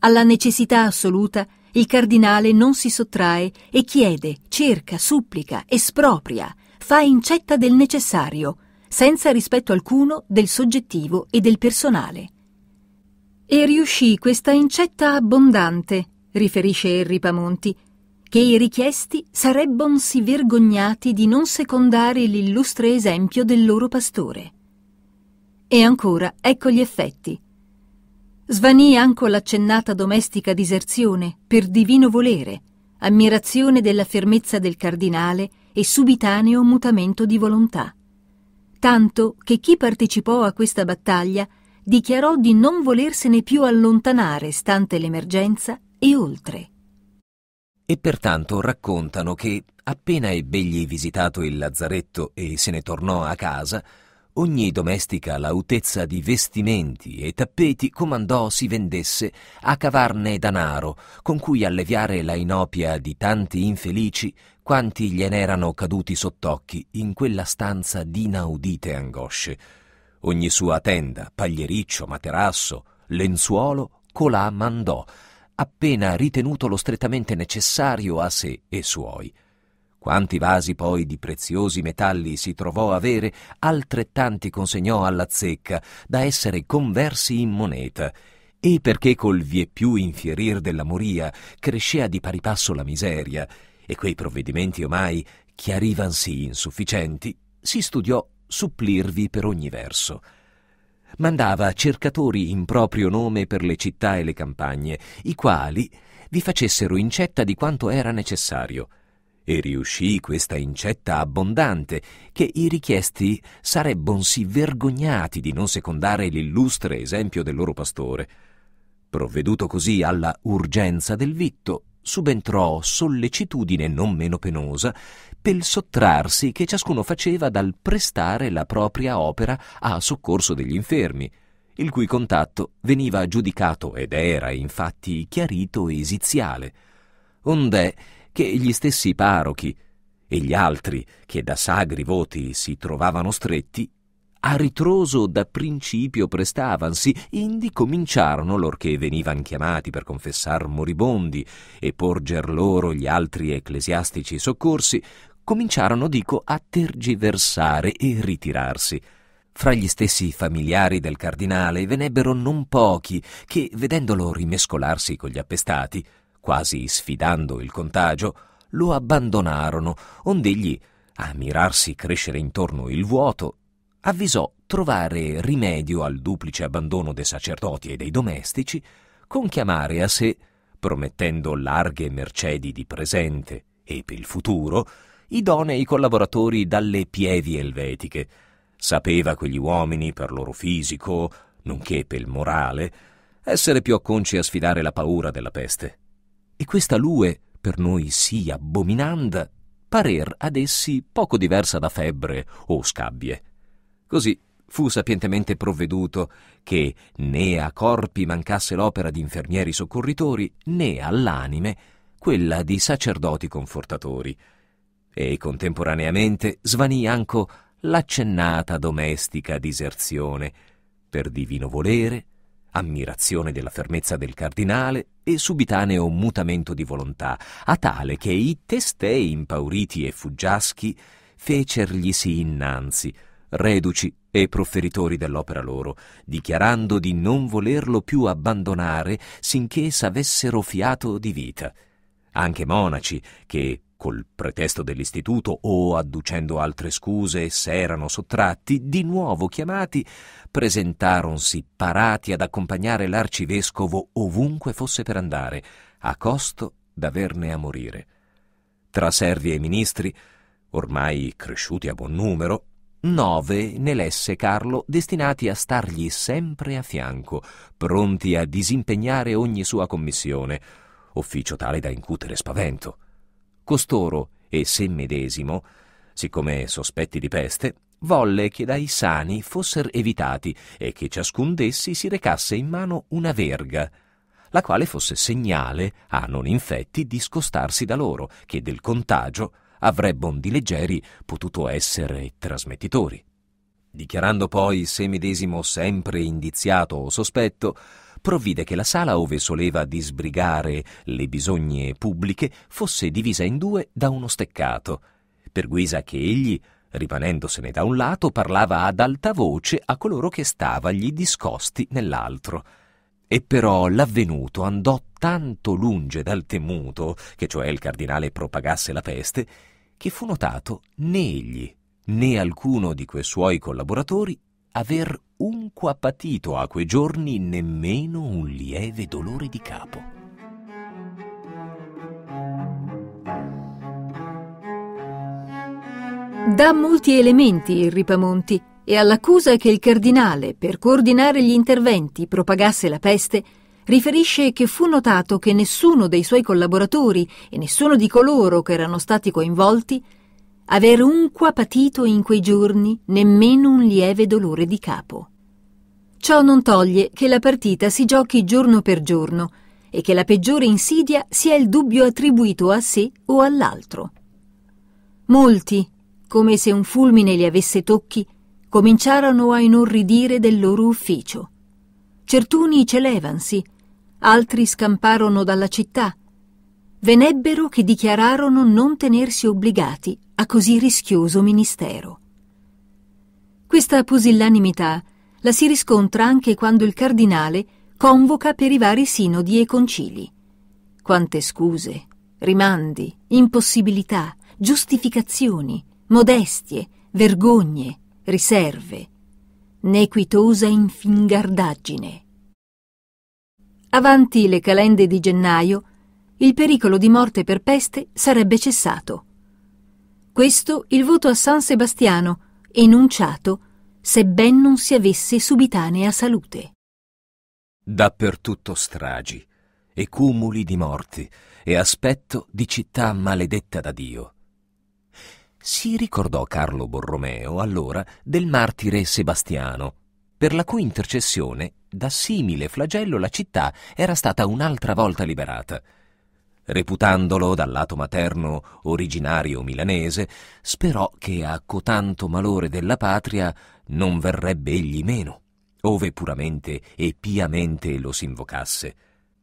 Alla necessità assoluta il cardinale non si sottrae e chiede, cerca, supplica, espropria, fa incetta del necessario, senza rispetto alcuno del soggettivo e del personale. E riuscì questa incetta abbondante, riferisce Henry Pamonti, che i richiesti sarebbonsi vergognati di non secondare l'illustre esempio del loro pastore. E ancora, ecco gli effetti. Svanì anche l'accennata domestica diserzione per divino volere, ammirazione della fermezza del cardinale e subitaneo mutamento di volontà. Tanto che chi partecipò a questa battaglia dichiarò di non volersene più allontanare, stante l'emergenza, e oltre. E pertanto raccontano che, appena ebbe egli visitato il lazzaretto e se ne tornò a casa, ogni domestica l'autezza di vestimenti e tappeti comandò si vendesse a cavarne danaro con cui alleviare la inopia di tanti infelici quanti erano caduti sott'occhi in quella stanza d'inaudite angosce. Ogni sua tenda, pagliericcio, materasso, lenzuolo, colà mandò, appena ritenuto lo strettamente necessario a sé e suoi. Quanti vasi poi di preziosi metalli si trovò avere, altrettanti consegnò alla zecca, da essere conversi in moneta. E perché col vieppiù infierir della moria crescea di pari passo la miseria, e quei provvedimenti ormai chiarivansi insufficienti, si studiò supplirvi per ogni verso mandava cercatori in proprio nome per le città e le campagne, i quali vi facessero incetta di quanto era necessario e riuscì questa incetta abbondante, che i richiesti sarebbonsi vergognati di non secondare l'illustre esempio del loro pastore. Provveduto così alla urgenza del vitto, subentrò sollecitudine non meno penosa pel sottrarsi che ciascuno faceva dal prestare la propria opera a soccorso degli infermi, il cui contatto veniva giudicato ed era infatti chiarito esiziale. Onde che gli stessi parochi e gli altri che da sagri voti si trovavano stretti, a ritroso da principio prestavansi, indi cominciarono lor che venivan chiamati per confessar moribondi e porger loro gli altri ecclesiastici soccorsi, cominciarono, dico, a tergiversare e ritirarsi. Fra gli stessi familiari del cardinale ve n'ebbero non pochi che, vedendolo rimescolarsi con gli appestati, quasi sfidando il contagio, lo abbandonarono, ond'egli, a mirarsi crescere intorno il vuoto, avvisò trovare rimedio al duplice abbandono dei sacerdoti e dei domestici con chiamare a sé, promettendo larghe mercedi di presente e per il futuro, idonei collaboratori dalle pievi elvetiche. Sapeva quegli uomini, per loro fisico, nonché per il morale, essere più acconci a sfidare la paura della peste e questa lue, per noi sì abominanda, parer ad essi poco diversa da febbre o scabbie. Così fu sapientemente provveduto che né a corpi mancasse l'opera di infermieri soccorritori, né all'anime quella di sacerdoti confortatori. E contemporaneamente svanì anco l'accennata domestica diserzione, per divino volere, ammirazione della fermezza del cardinale e subitaneo mutamento di volontà, a tale che i testei impauriti e fuggiaschi fecerglisi innanzi, reduci e proferitori dell'opera loro, dichiarando di non volerlo più abbandonare sinché s'avessero fiato di vita. Anche monaci, che, col pretesto dell'istituto o adducendo altre scuse, s'erano sottratti, di nuovo chiamati, presentaronsi parati ad accompagnare l'arcivescovo ovunque fosse per andare, a costo d'averne a morire. Tra servi e ministri, ormai cresciuti a buon numero, nove ne lesse Carlo destinati a stargli sempre a fianco, pronti a disimpegnare ogni sua commissione, ufficio tale da incutere spavento. Costoro, e se medesimo, siccome sospetti di peste, volle che dai sani fossero evitati e che ciascun d'essi si recasse in mano una verga, la quale fosse segnale a non infetti di scostarsi da loro, che del contagio avrebbero di leggeri potuto essere trasmettitori. Dichiarando poi se medesimo sempre indiziato o sospetto, provvide che la sala ove soleva disbrigare le bisogne pubbliche fosse divisa in due da uno steccato, per guisa che egli, rimanendosene da un lato, parlava ad alta voce a coloro che stavagli discosti nell'altro. E però l'avvenuto andò tanto lunge dal temuto, che cioè il cardinale propagasse la peste, che fu notato né egli né alcuno di quei suoi collaboratori aver unque patito a quei giorni nemmeno un lieve dolore di capo. Da molti elementi il Ripamonti e all'accusa che il cardinale, per coordinare gli interventi, propagasse la peste, riferisce che fu notato che nessuno dei suoi collaboratori e nessuno di coloro che erano stati coinvolti aver unqua patito in quei giorni nemmeno un lieve dolore di capo. Ciò non toglie che la partita si giochi giorno per giorno e che la peggiore insidia sia il dubbio attribuito a sé o all'altro. Molti, come se un fulmine li avesse tocchi, cominciarono a inorridire del loro ufficio. Certuni celevansi, altri scamparono dalla città, venebbero che dichiararono non tenersi obbligati a così rischioso ministero. Questa pusillanimità la si riscontra anche quando il cardinale convoca per i vari sinodi e concili. Quante scuse, rimandi, impossibilità, giustificazioni, modestie, vergogne, riserve, nequitosa infingardaggine. Avanti le calende di gennaio il pericolo di morte per peste sarebbe cessato. Questo il voto a San Sebastiano, enunciato, sebbene non si avesse subitanea salute. Dappertutto stragi e cumuli di morti e aspetto di città maledetta da Dio. Si ricordò Carlo Borromeo allora del martire Sebastiano, per la cui intercessione da simile flagello la città era stata un'altra volta liberata reputandolo dal lato materno originario milanese, sperò che a cotanto malore della patria non verrebbe egli meno, ove puramente e piamente lo s'invocasse.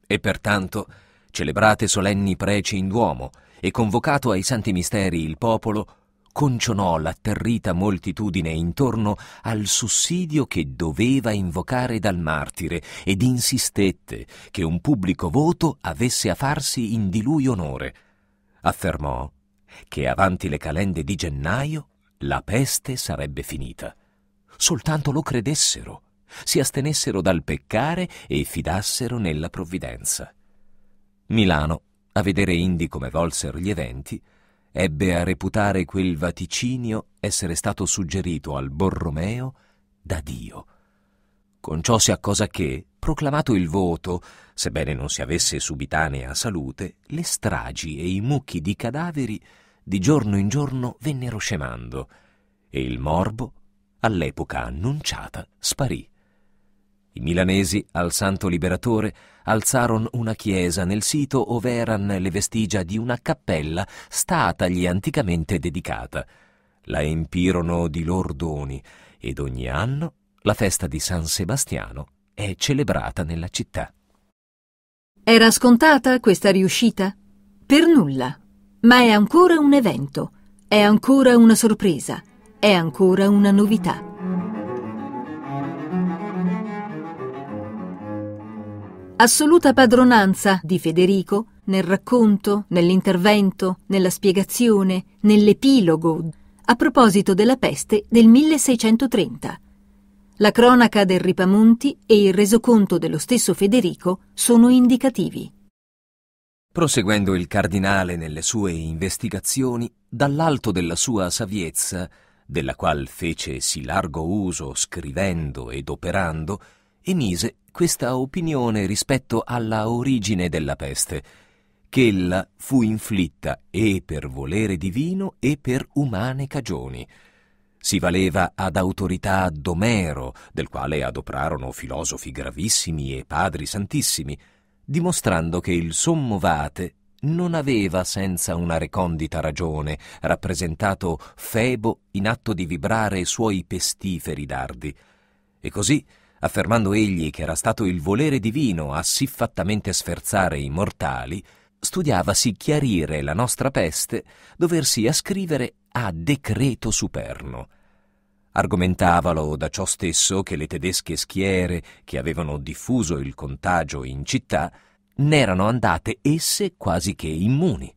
E pertanto, celebrate solenni preci in Duomo e convocato ai santi misteri il popolo, concionò l'atterrita moltitudine intorno al sussidio che doveva invocare dal martire ed insistette che un pubblico voto avesse a farsi in di lui onore. Affermò che avanti le calende di gennaio la peste sarebbe finita. Soltanto lo credessero, si astenessero dal peccare e fidassero nella provvidenza. Milano, a vedere Indi come volsero gli eventi, ebbe a reputare quel vaticinio essere stato suggerito al Borromeo da Dio. Con ciò si accosa che, proclamato il voto, sebbene non si avesse subitanea salute, le stragi e i mucchi di cadaveri di giorno in giorno vennero scemando e il morbo, all'epoca annunciata, sparì. I milanesi, al Santo Liberatore, alzarono una chiesa nel sito ove eran le vestigia di una cappella statagli anticamente dedicata. La empirono di lor doni ed ogni anno la festa di San Sebastiano è celebrata nella città. Era scontata questa riuscita? Per nulla. Ma è ancora un evento, è ancora una sorpresa, è ancora una novità. assoluta padronanza di Federico nel racconto, nell'intervento, nella spiegazione, nell'epilogo a proposito della peste del 1630. La cronaca del Ripamonti e il resoconto dello stesso Federico sono indicativi. Proseguendo il cardinale nelle sue investigazioni, dall'alto della sua saviezza, della qual fece sì largo uso scrivendo ed operando, emise questa opinione rispetto alla origine della peste, che ella fu inflitta e per volere divino e per umane cagioni. Si valeva ad autorità d'Omero, del quale adoprarono filosofi gravissimi e padri santissimi, dimostrando che il sommo vate non aveva senza una recondita ragione rappresentato Febo in atto di vibrare i suoi pestiferi dardi. E così affermando egli che era stato il volere divino a siffattamente sferzare i mortali, studiavasi chiarire la nostra peste doversi ascrivere a decreto superno. Argomentavalo da ciò stesso che le tedesche schiere che avevano diffuso il contagio in città n'erano andate esse quasi che immuni,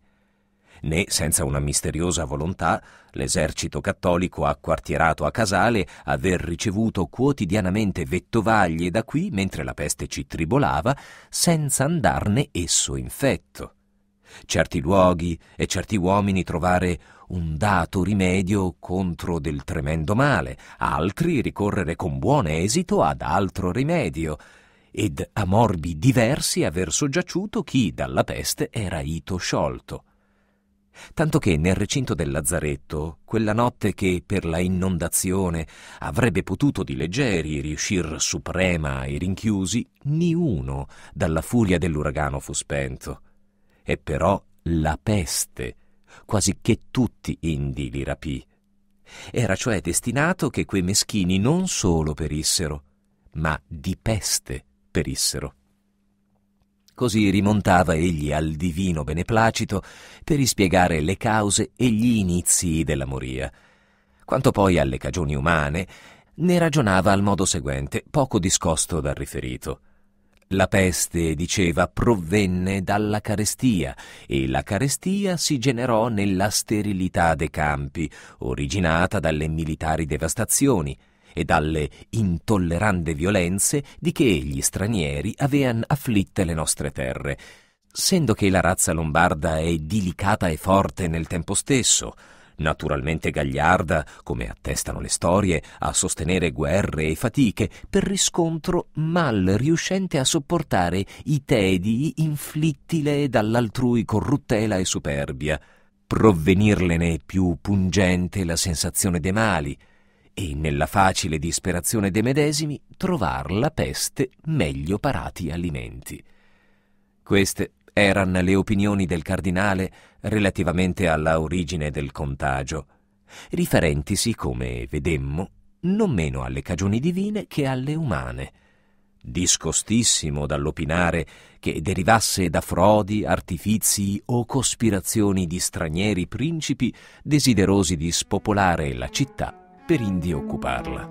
né senza una misteriosa volontà L'esercito cattolico acquartierato a Casale aver ricevuto quotidianamente vettovaglie da qui mentre la peste ci tribolava, senza andarne esso infetto. Certi luoghi e certi uomini trovare un dato rimedio contro del tremendo male, altri ricorrere con buon esito ad altro rimedio, ed a morbi diversi aver soggiaciuto chi dalla peste era ito sciolto tanto che nel recinto del lazzaretto, quella notte che per la inondazione avrebbe potuto di leggeri riuscir suprema ai rinchiusi, niuno dalla furia dell'uragano fu spento. E però la peste, quasi che tutti indi li rapì. Era cioè destinato che quei meschini non solo perissero, ma di peste perissero. Così rimontava egli al divino beneplacito per ispiegare le cause e gli inizi della moria. Quanto poi alle cagioni umane, ne ragionava al modo seguente, poco discosto dal riferito. La peste, diceva, provvenne dalla carestia e la carestia si generò nella sterilità dei campi, originata dalle militari devastazioni, e dalle intollerande violenze di che gli stranieri avean afflitte le nostre terre, sendo che la razza lombarda è dilicata e forte nel tempo stesso, naturalmente gagliarda, come attestano le storie, a sostenere guerre e fatiche, per riscontro mal riuscente a sopportare i tedii inflittile dall'altrui corruttela e superbia, provvenirlene più pungente la sensazione dei mali, e nella facile disperazione dei medesimi trovar la peste meglio parati alimenti. Queste erano le opinioni del cardinale relativamente alla origine del contagio, riferentisi, come vedemmo, non meno alle cagioni divine che alle umane. Discostissimo dall'opinare che derivasse da frodi, artifizi o cospirazioni di stranieri principi desiderosi di spopolare la città per indi occuparla.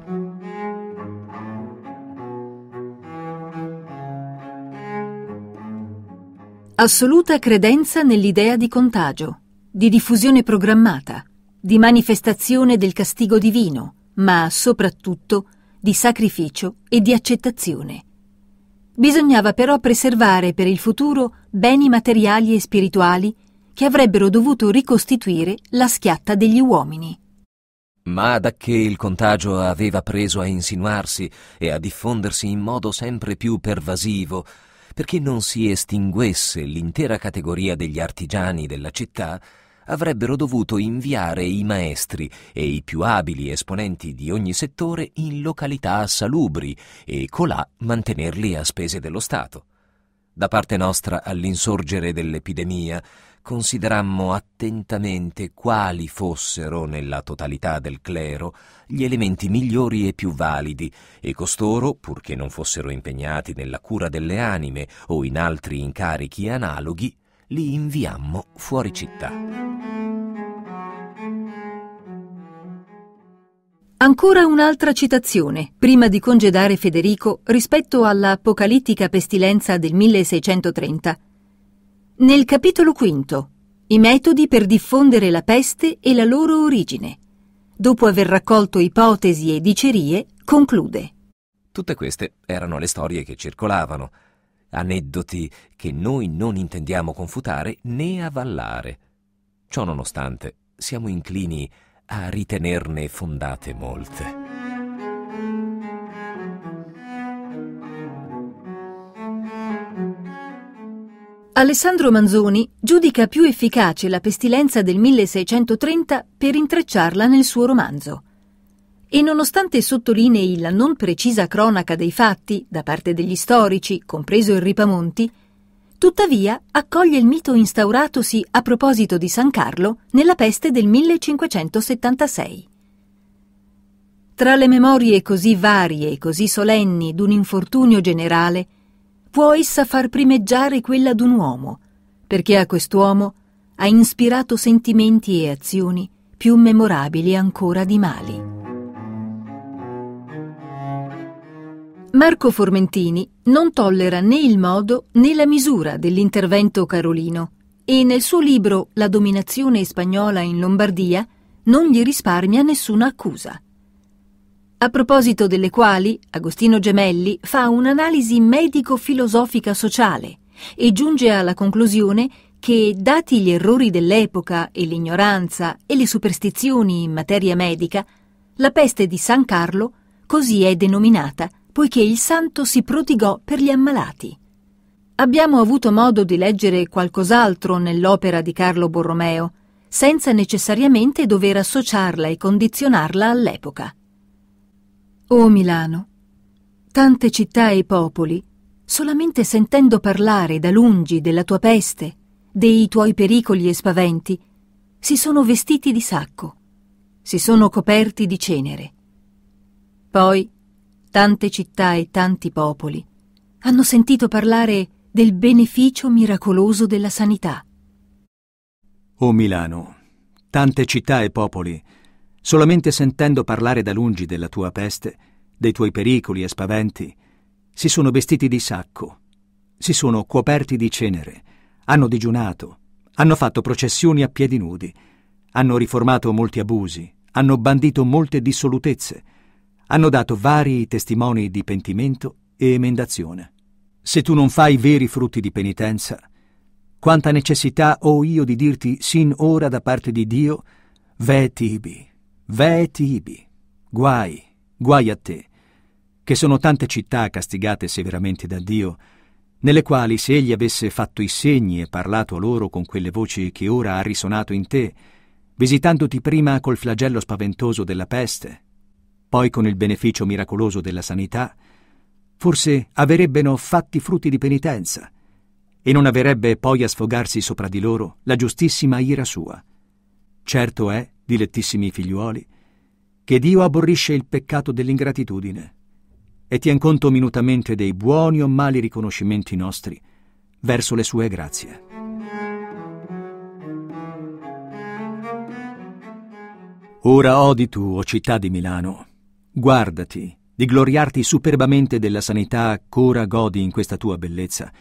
Assoluta credenza nell'idea di contagio, di diffusione programmata, di manifestazione del castigo divino, ma soprattutto di sacrificio e di accettazione. Bisognava però preservare per il futuro beni materiali e spirituali che avrebbero dovuto ricostituire la schiatta degli uomini. Ma dacché il contagio aveva preso a insinuarsi e a diffondersi in modo sempre più pervasivo, perché non si estinguesse l'intera categoria degli artigiani della città, avrebbero dovuto inviare i maestri e i più abili esponenti di ogni settore in località salubri e colà mantenerli a spese dello Stato. Da parte nostra all'insorgere dell'epidemia considerammo attentamente quali fossero, nella totalità del clero, gli elementi migliori e più validi, e costoro, purché non fossero impegnati nella cura delle anime o in altri incarichi analoghi, li inviammo fuori città. Ancora un'altra citazione, prima di congedare Federico, rispetto all'apocalittica pestilenza del 1630 nel capitolo quinto, i metodi per diffondere la peste e la loro origine. Dopo aver raccolto ipotesi e dicerie, conclude. Tutte queste erano le storie che circolavano, aneddoti che noi non intendiamo confutare né avallare. Ciò nonostante, siamo inclini a ritenerne fondate molte. Alessandro Manzoni giudica più efficace la pestilenza del 1630 per intrecciarla nel suo romanzo. E nonostante sottolinei la non precisa cronaca dei fatti da parte degli storici, compreso il Ripamonti, tuttavia accoglie il mito instauratosi a proposito di San Carlo nella peste del 1576. Tra le memorie così varie e così solenni d'un infortunio generale, può essa far primeggiare quella d'un uomo, perché a quest'uomo ha ispirato sentimenti e azioni più memorabili ancora di Mali. Marco Formentini non tollera né il modo né la misura dell'intervento carolino e nel suo libro La dominazione spagnola in Lombardia non gli risparmia nessuna accusa a proposito delle quali Agostino Gemelli fa un'analisi medico-filosofica sociale e giunge alla conclusione che, dati gli errori dell'epoca e l'ignoranza e le superstizioni in materia medica, la peste di San Carlo così è denominata poiché il santo si prodigò per gli ammalati. Abbiamo avuto modo di leggere qualcos'altro nell'opera di Carlo Borromeo, senza necessariamente dover associarla e condizionarla all'epoca. Oh Milano, tante città e popoli, solamente sentendo parlare da lungi della tua peste, dei tuoi pericoli e spaventi, si sono vestiti di sacco, si sono coperti di cenere. Poi tante città e tanti popoli hanno sentito parlare del beneficio miracoloso della sanità. O oh Milano, tante città e popoli Solamente sentendo parlare da lungi della tua peste, dei tuoi pericoli e spaventi, si sono vestiti di sacco, si sono coperti di cenere, hanno digiunato, hanno fatto processioni a piedi nudi, hanno riformato molti abusi, hanno bandito molte dissolutezze, hanno dato vari testimoni di pentimento e emendazione. Se tu non fai veri frutti di penitenza, quanta necessità ho io di dirti sin ora da parte di Dio, ve tibi, Ve tibi, guai, guai a te, che sono tante città castigate severamente da Dio, nelle quali se egli avesse fatto i segni e parlato a loro con quelle voci che ora ha risonato in te, visitandoti prima col flagello spaventoso della peste, poi con il beneficio miracoloso della sanità, forse avrebbero fatti frutti di penitenza e non avrebbe poi a sfogarsi sopra di loro la giustissima ira sua. Certo è dilettissimi figliuoli, che Dio aborrisce il peccato dell'ingratitudine e tien conto minutamente dei buoni o mali riconoscimenti nostri verso le sue grazie. Ora odi tu, o città di Milano, guardati di gloriarti superbamente della sanità ch'ora godi in questa tua bellezza,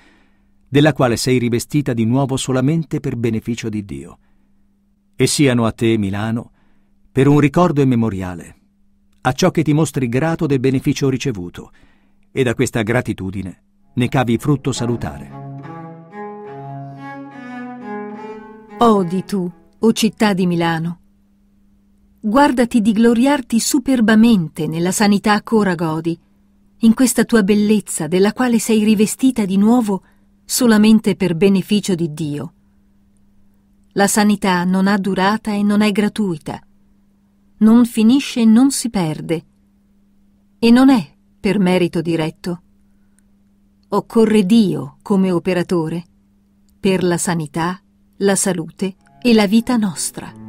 della quale sei rivestita di nuovo solamente per beneficio di Dio e siano a te, Milano, per un ricordo e memoriale, a ciò che ti mostri grato del beneficio ricevuto e da questa gratitudine ne cavi frutto salutare. Odi oh, tu, o oh città di Milano, guardati di gloriarti superbamente nella sanità ch'ora godi, in questa tua bellezza della quale sei rivestita di nuovo solamente per beneficio di Dio la sanità non ha durata e non è gratuita. Non finisce e non si perde. E non è per merito diretto. Occorre Dio come operatore per la sanità, la salute e la vita nostra.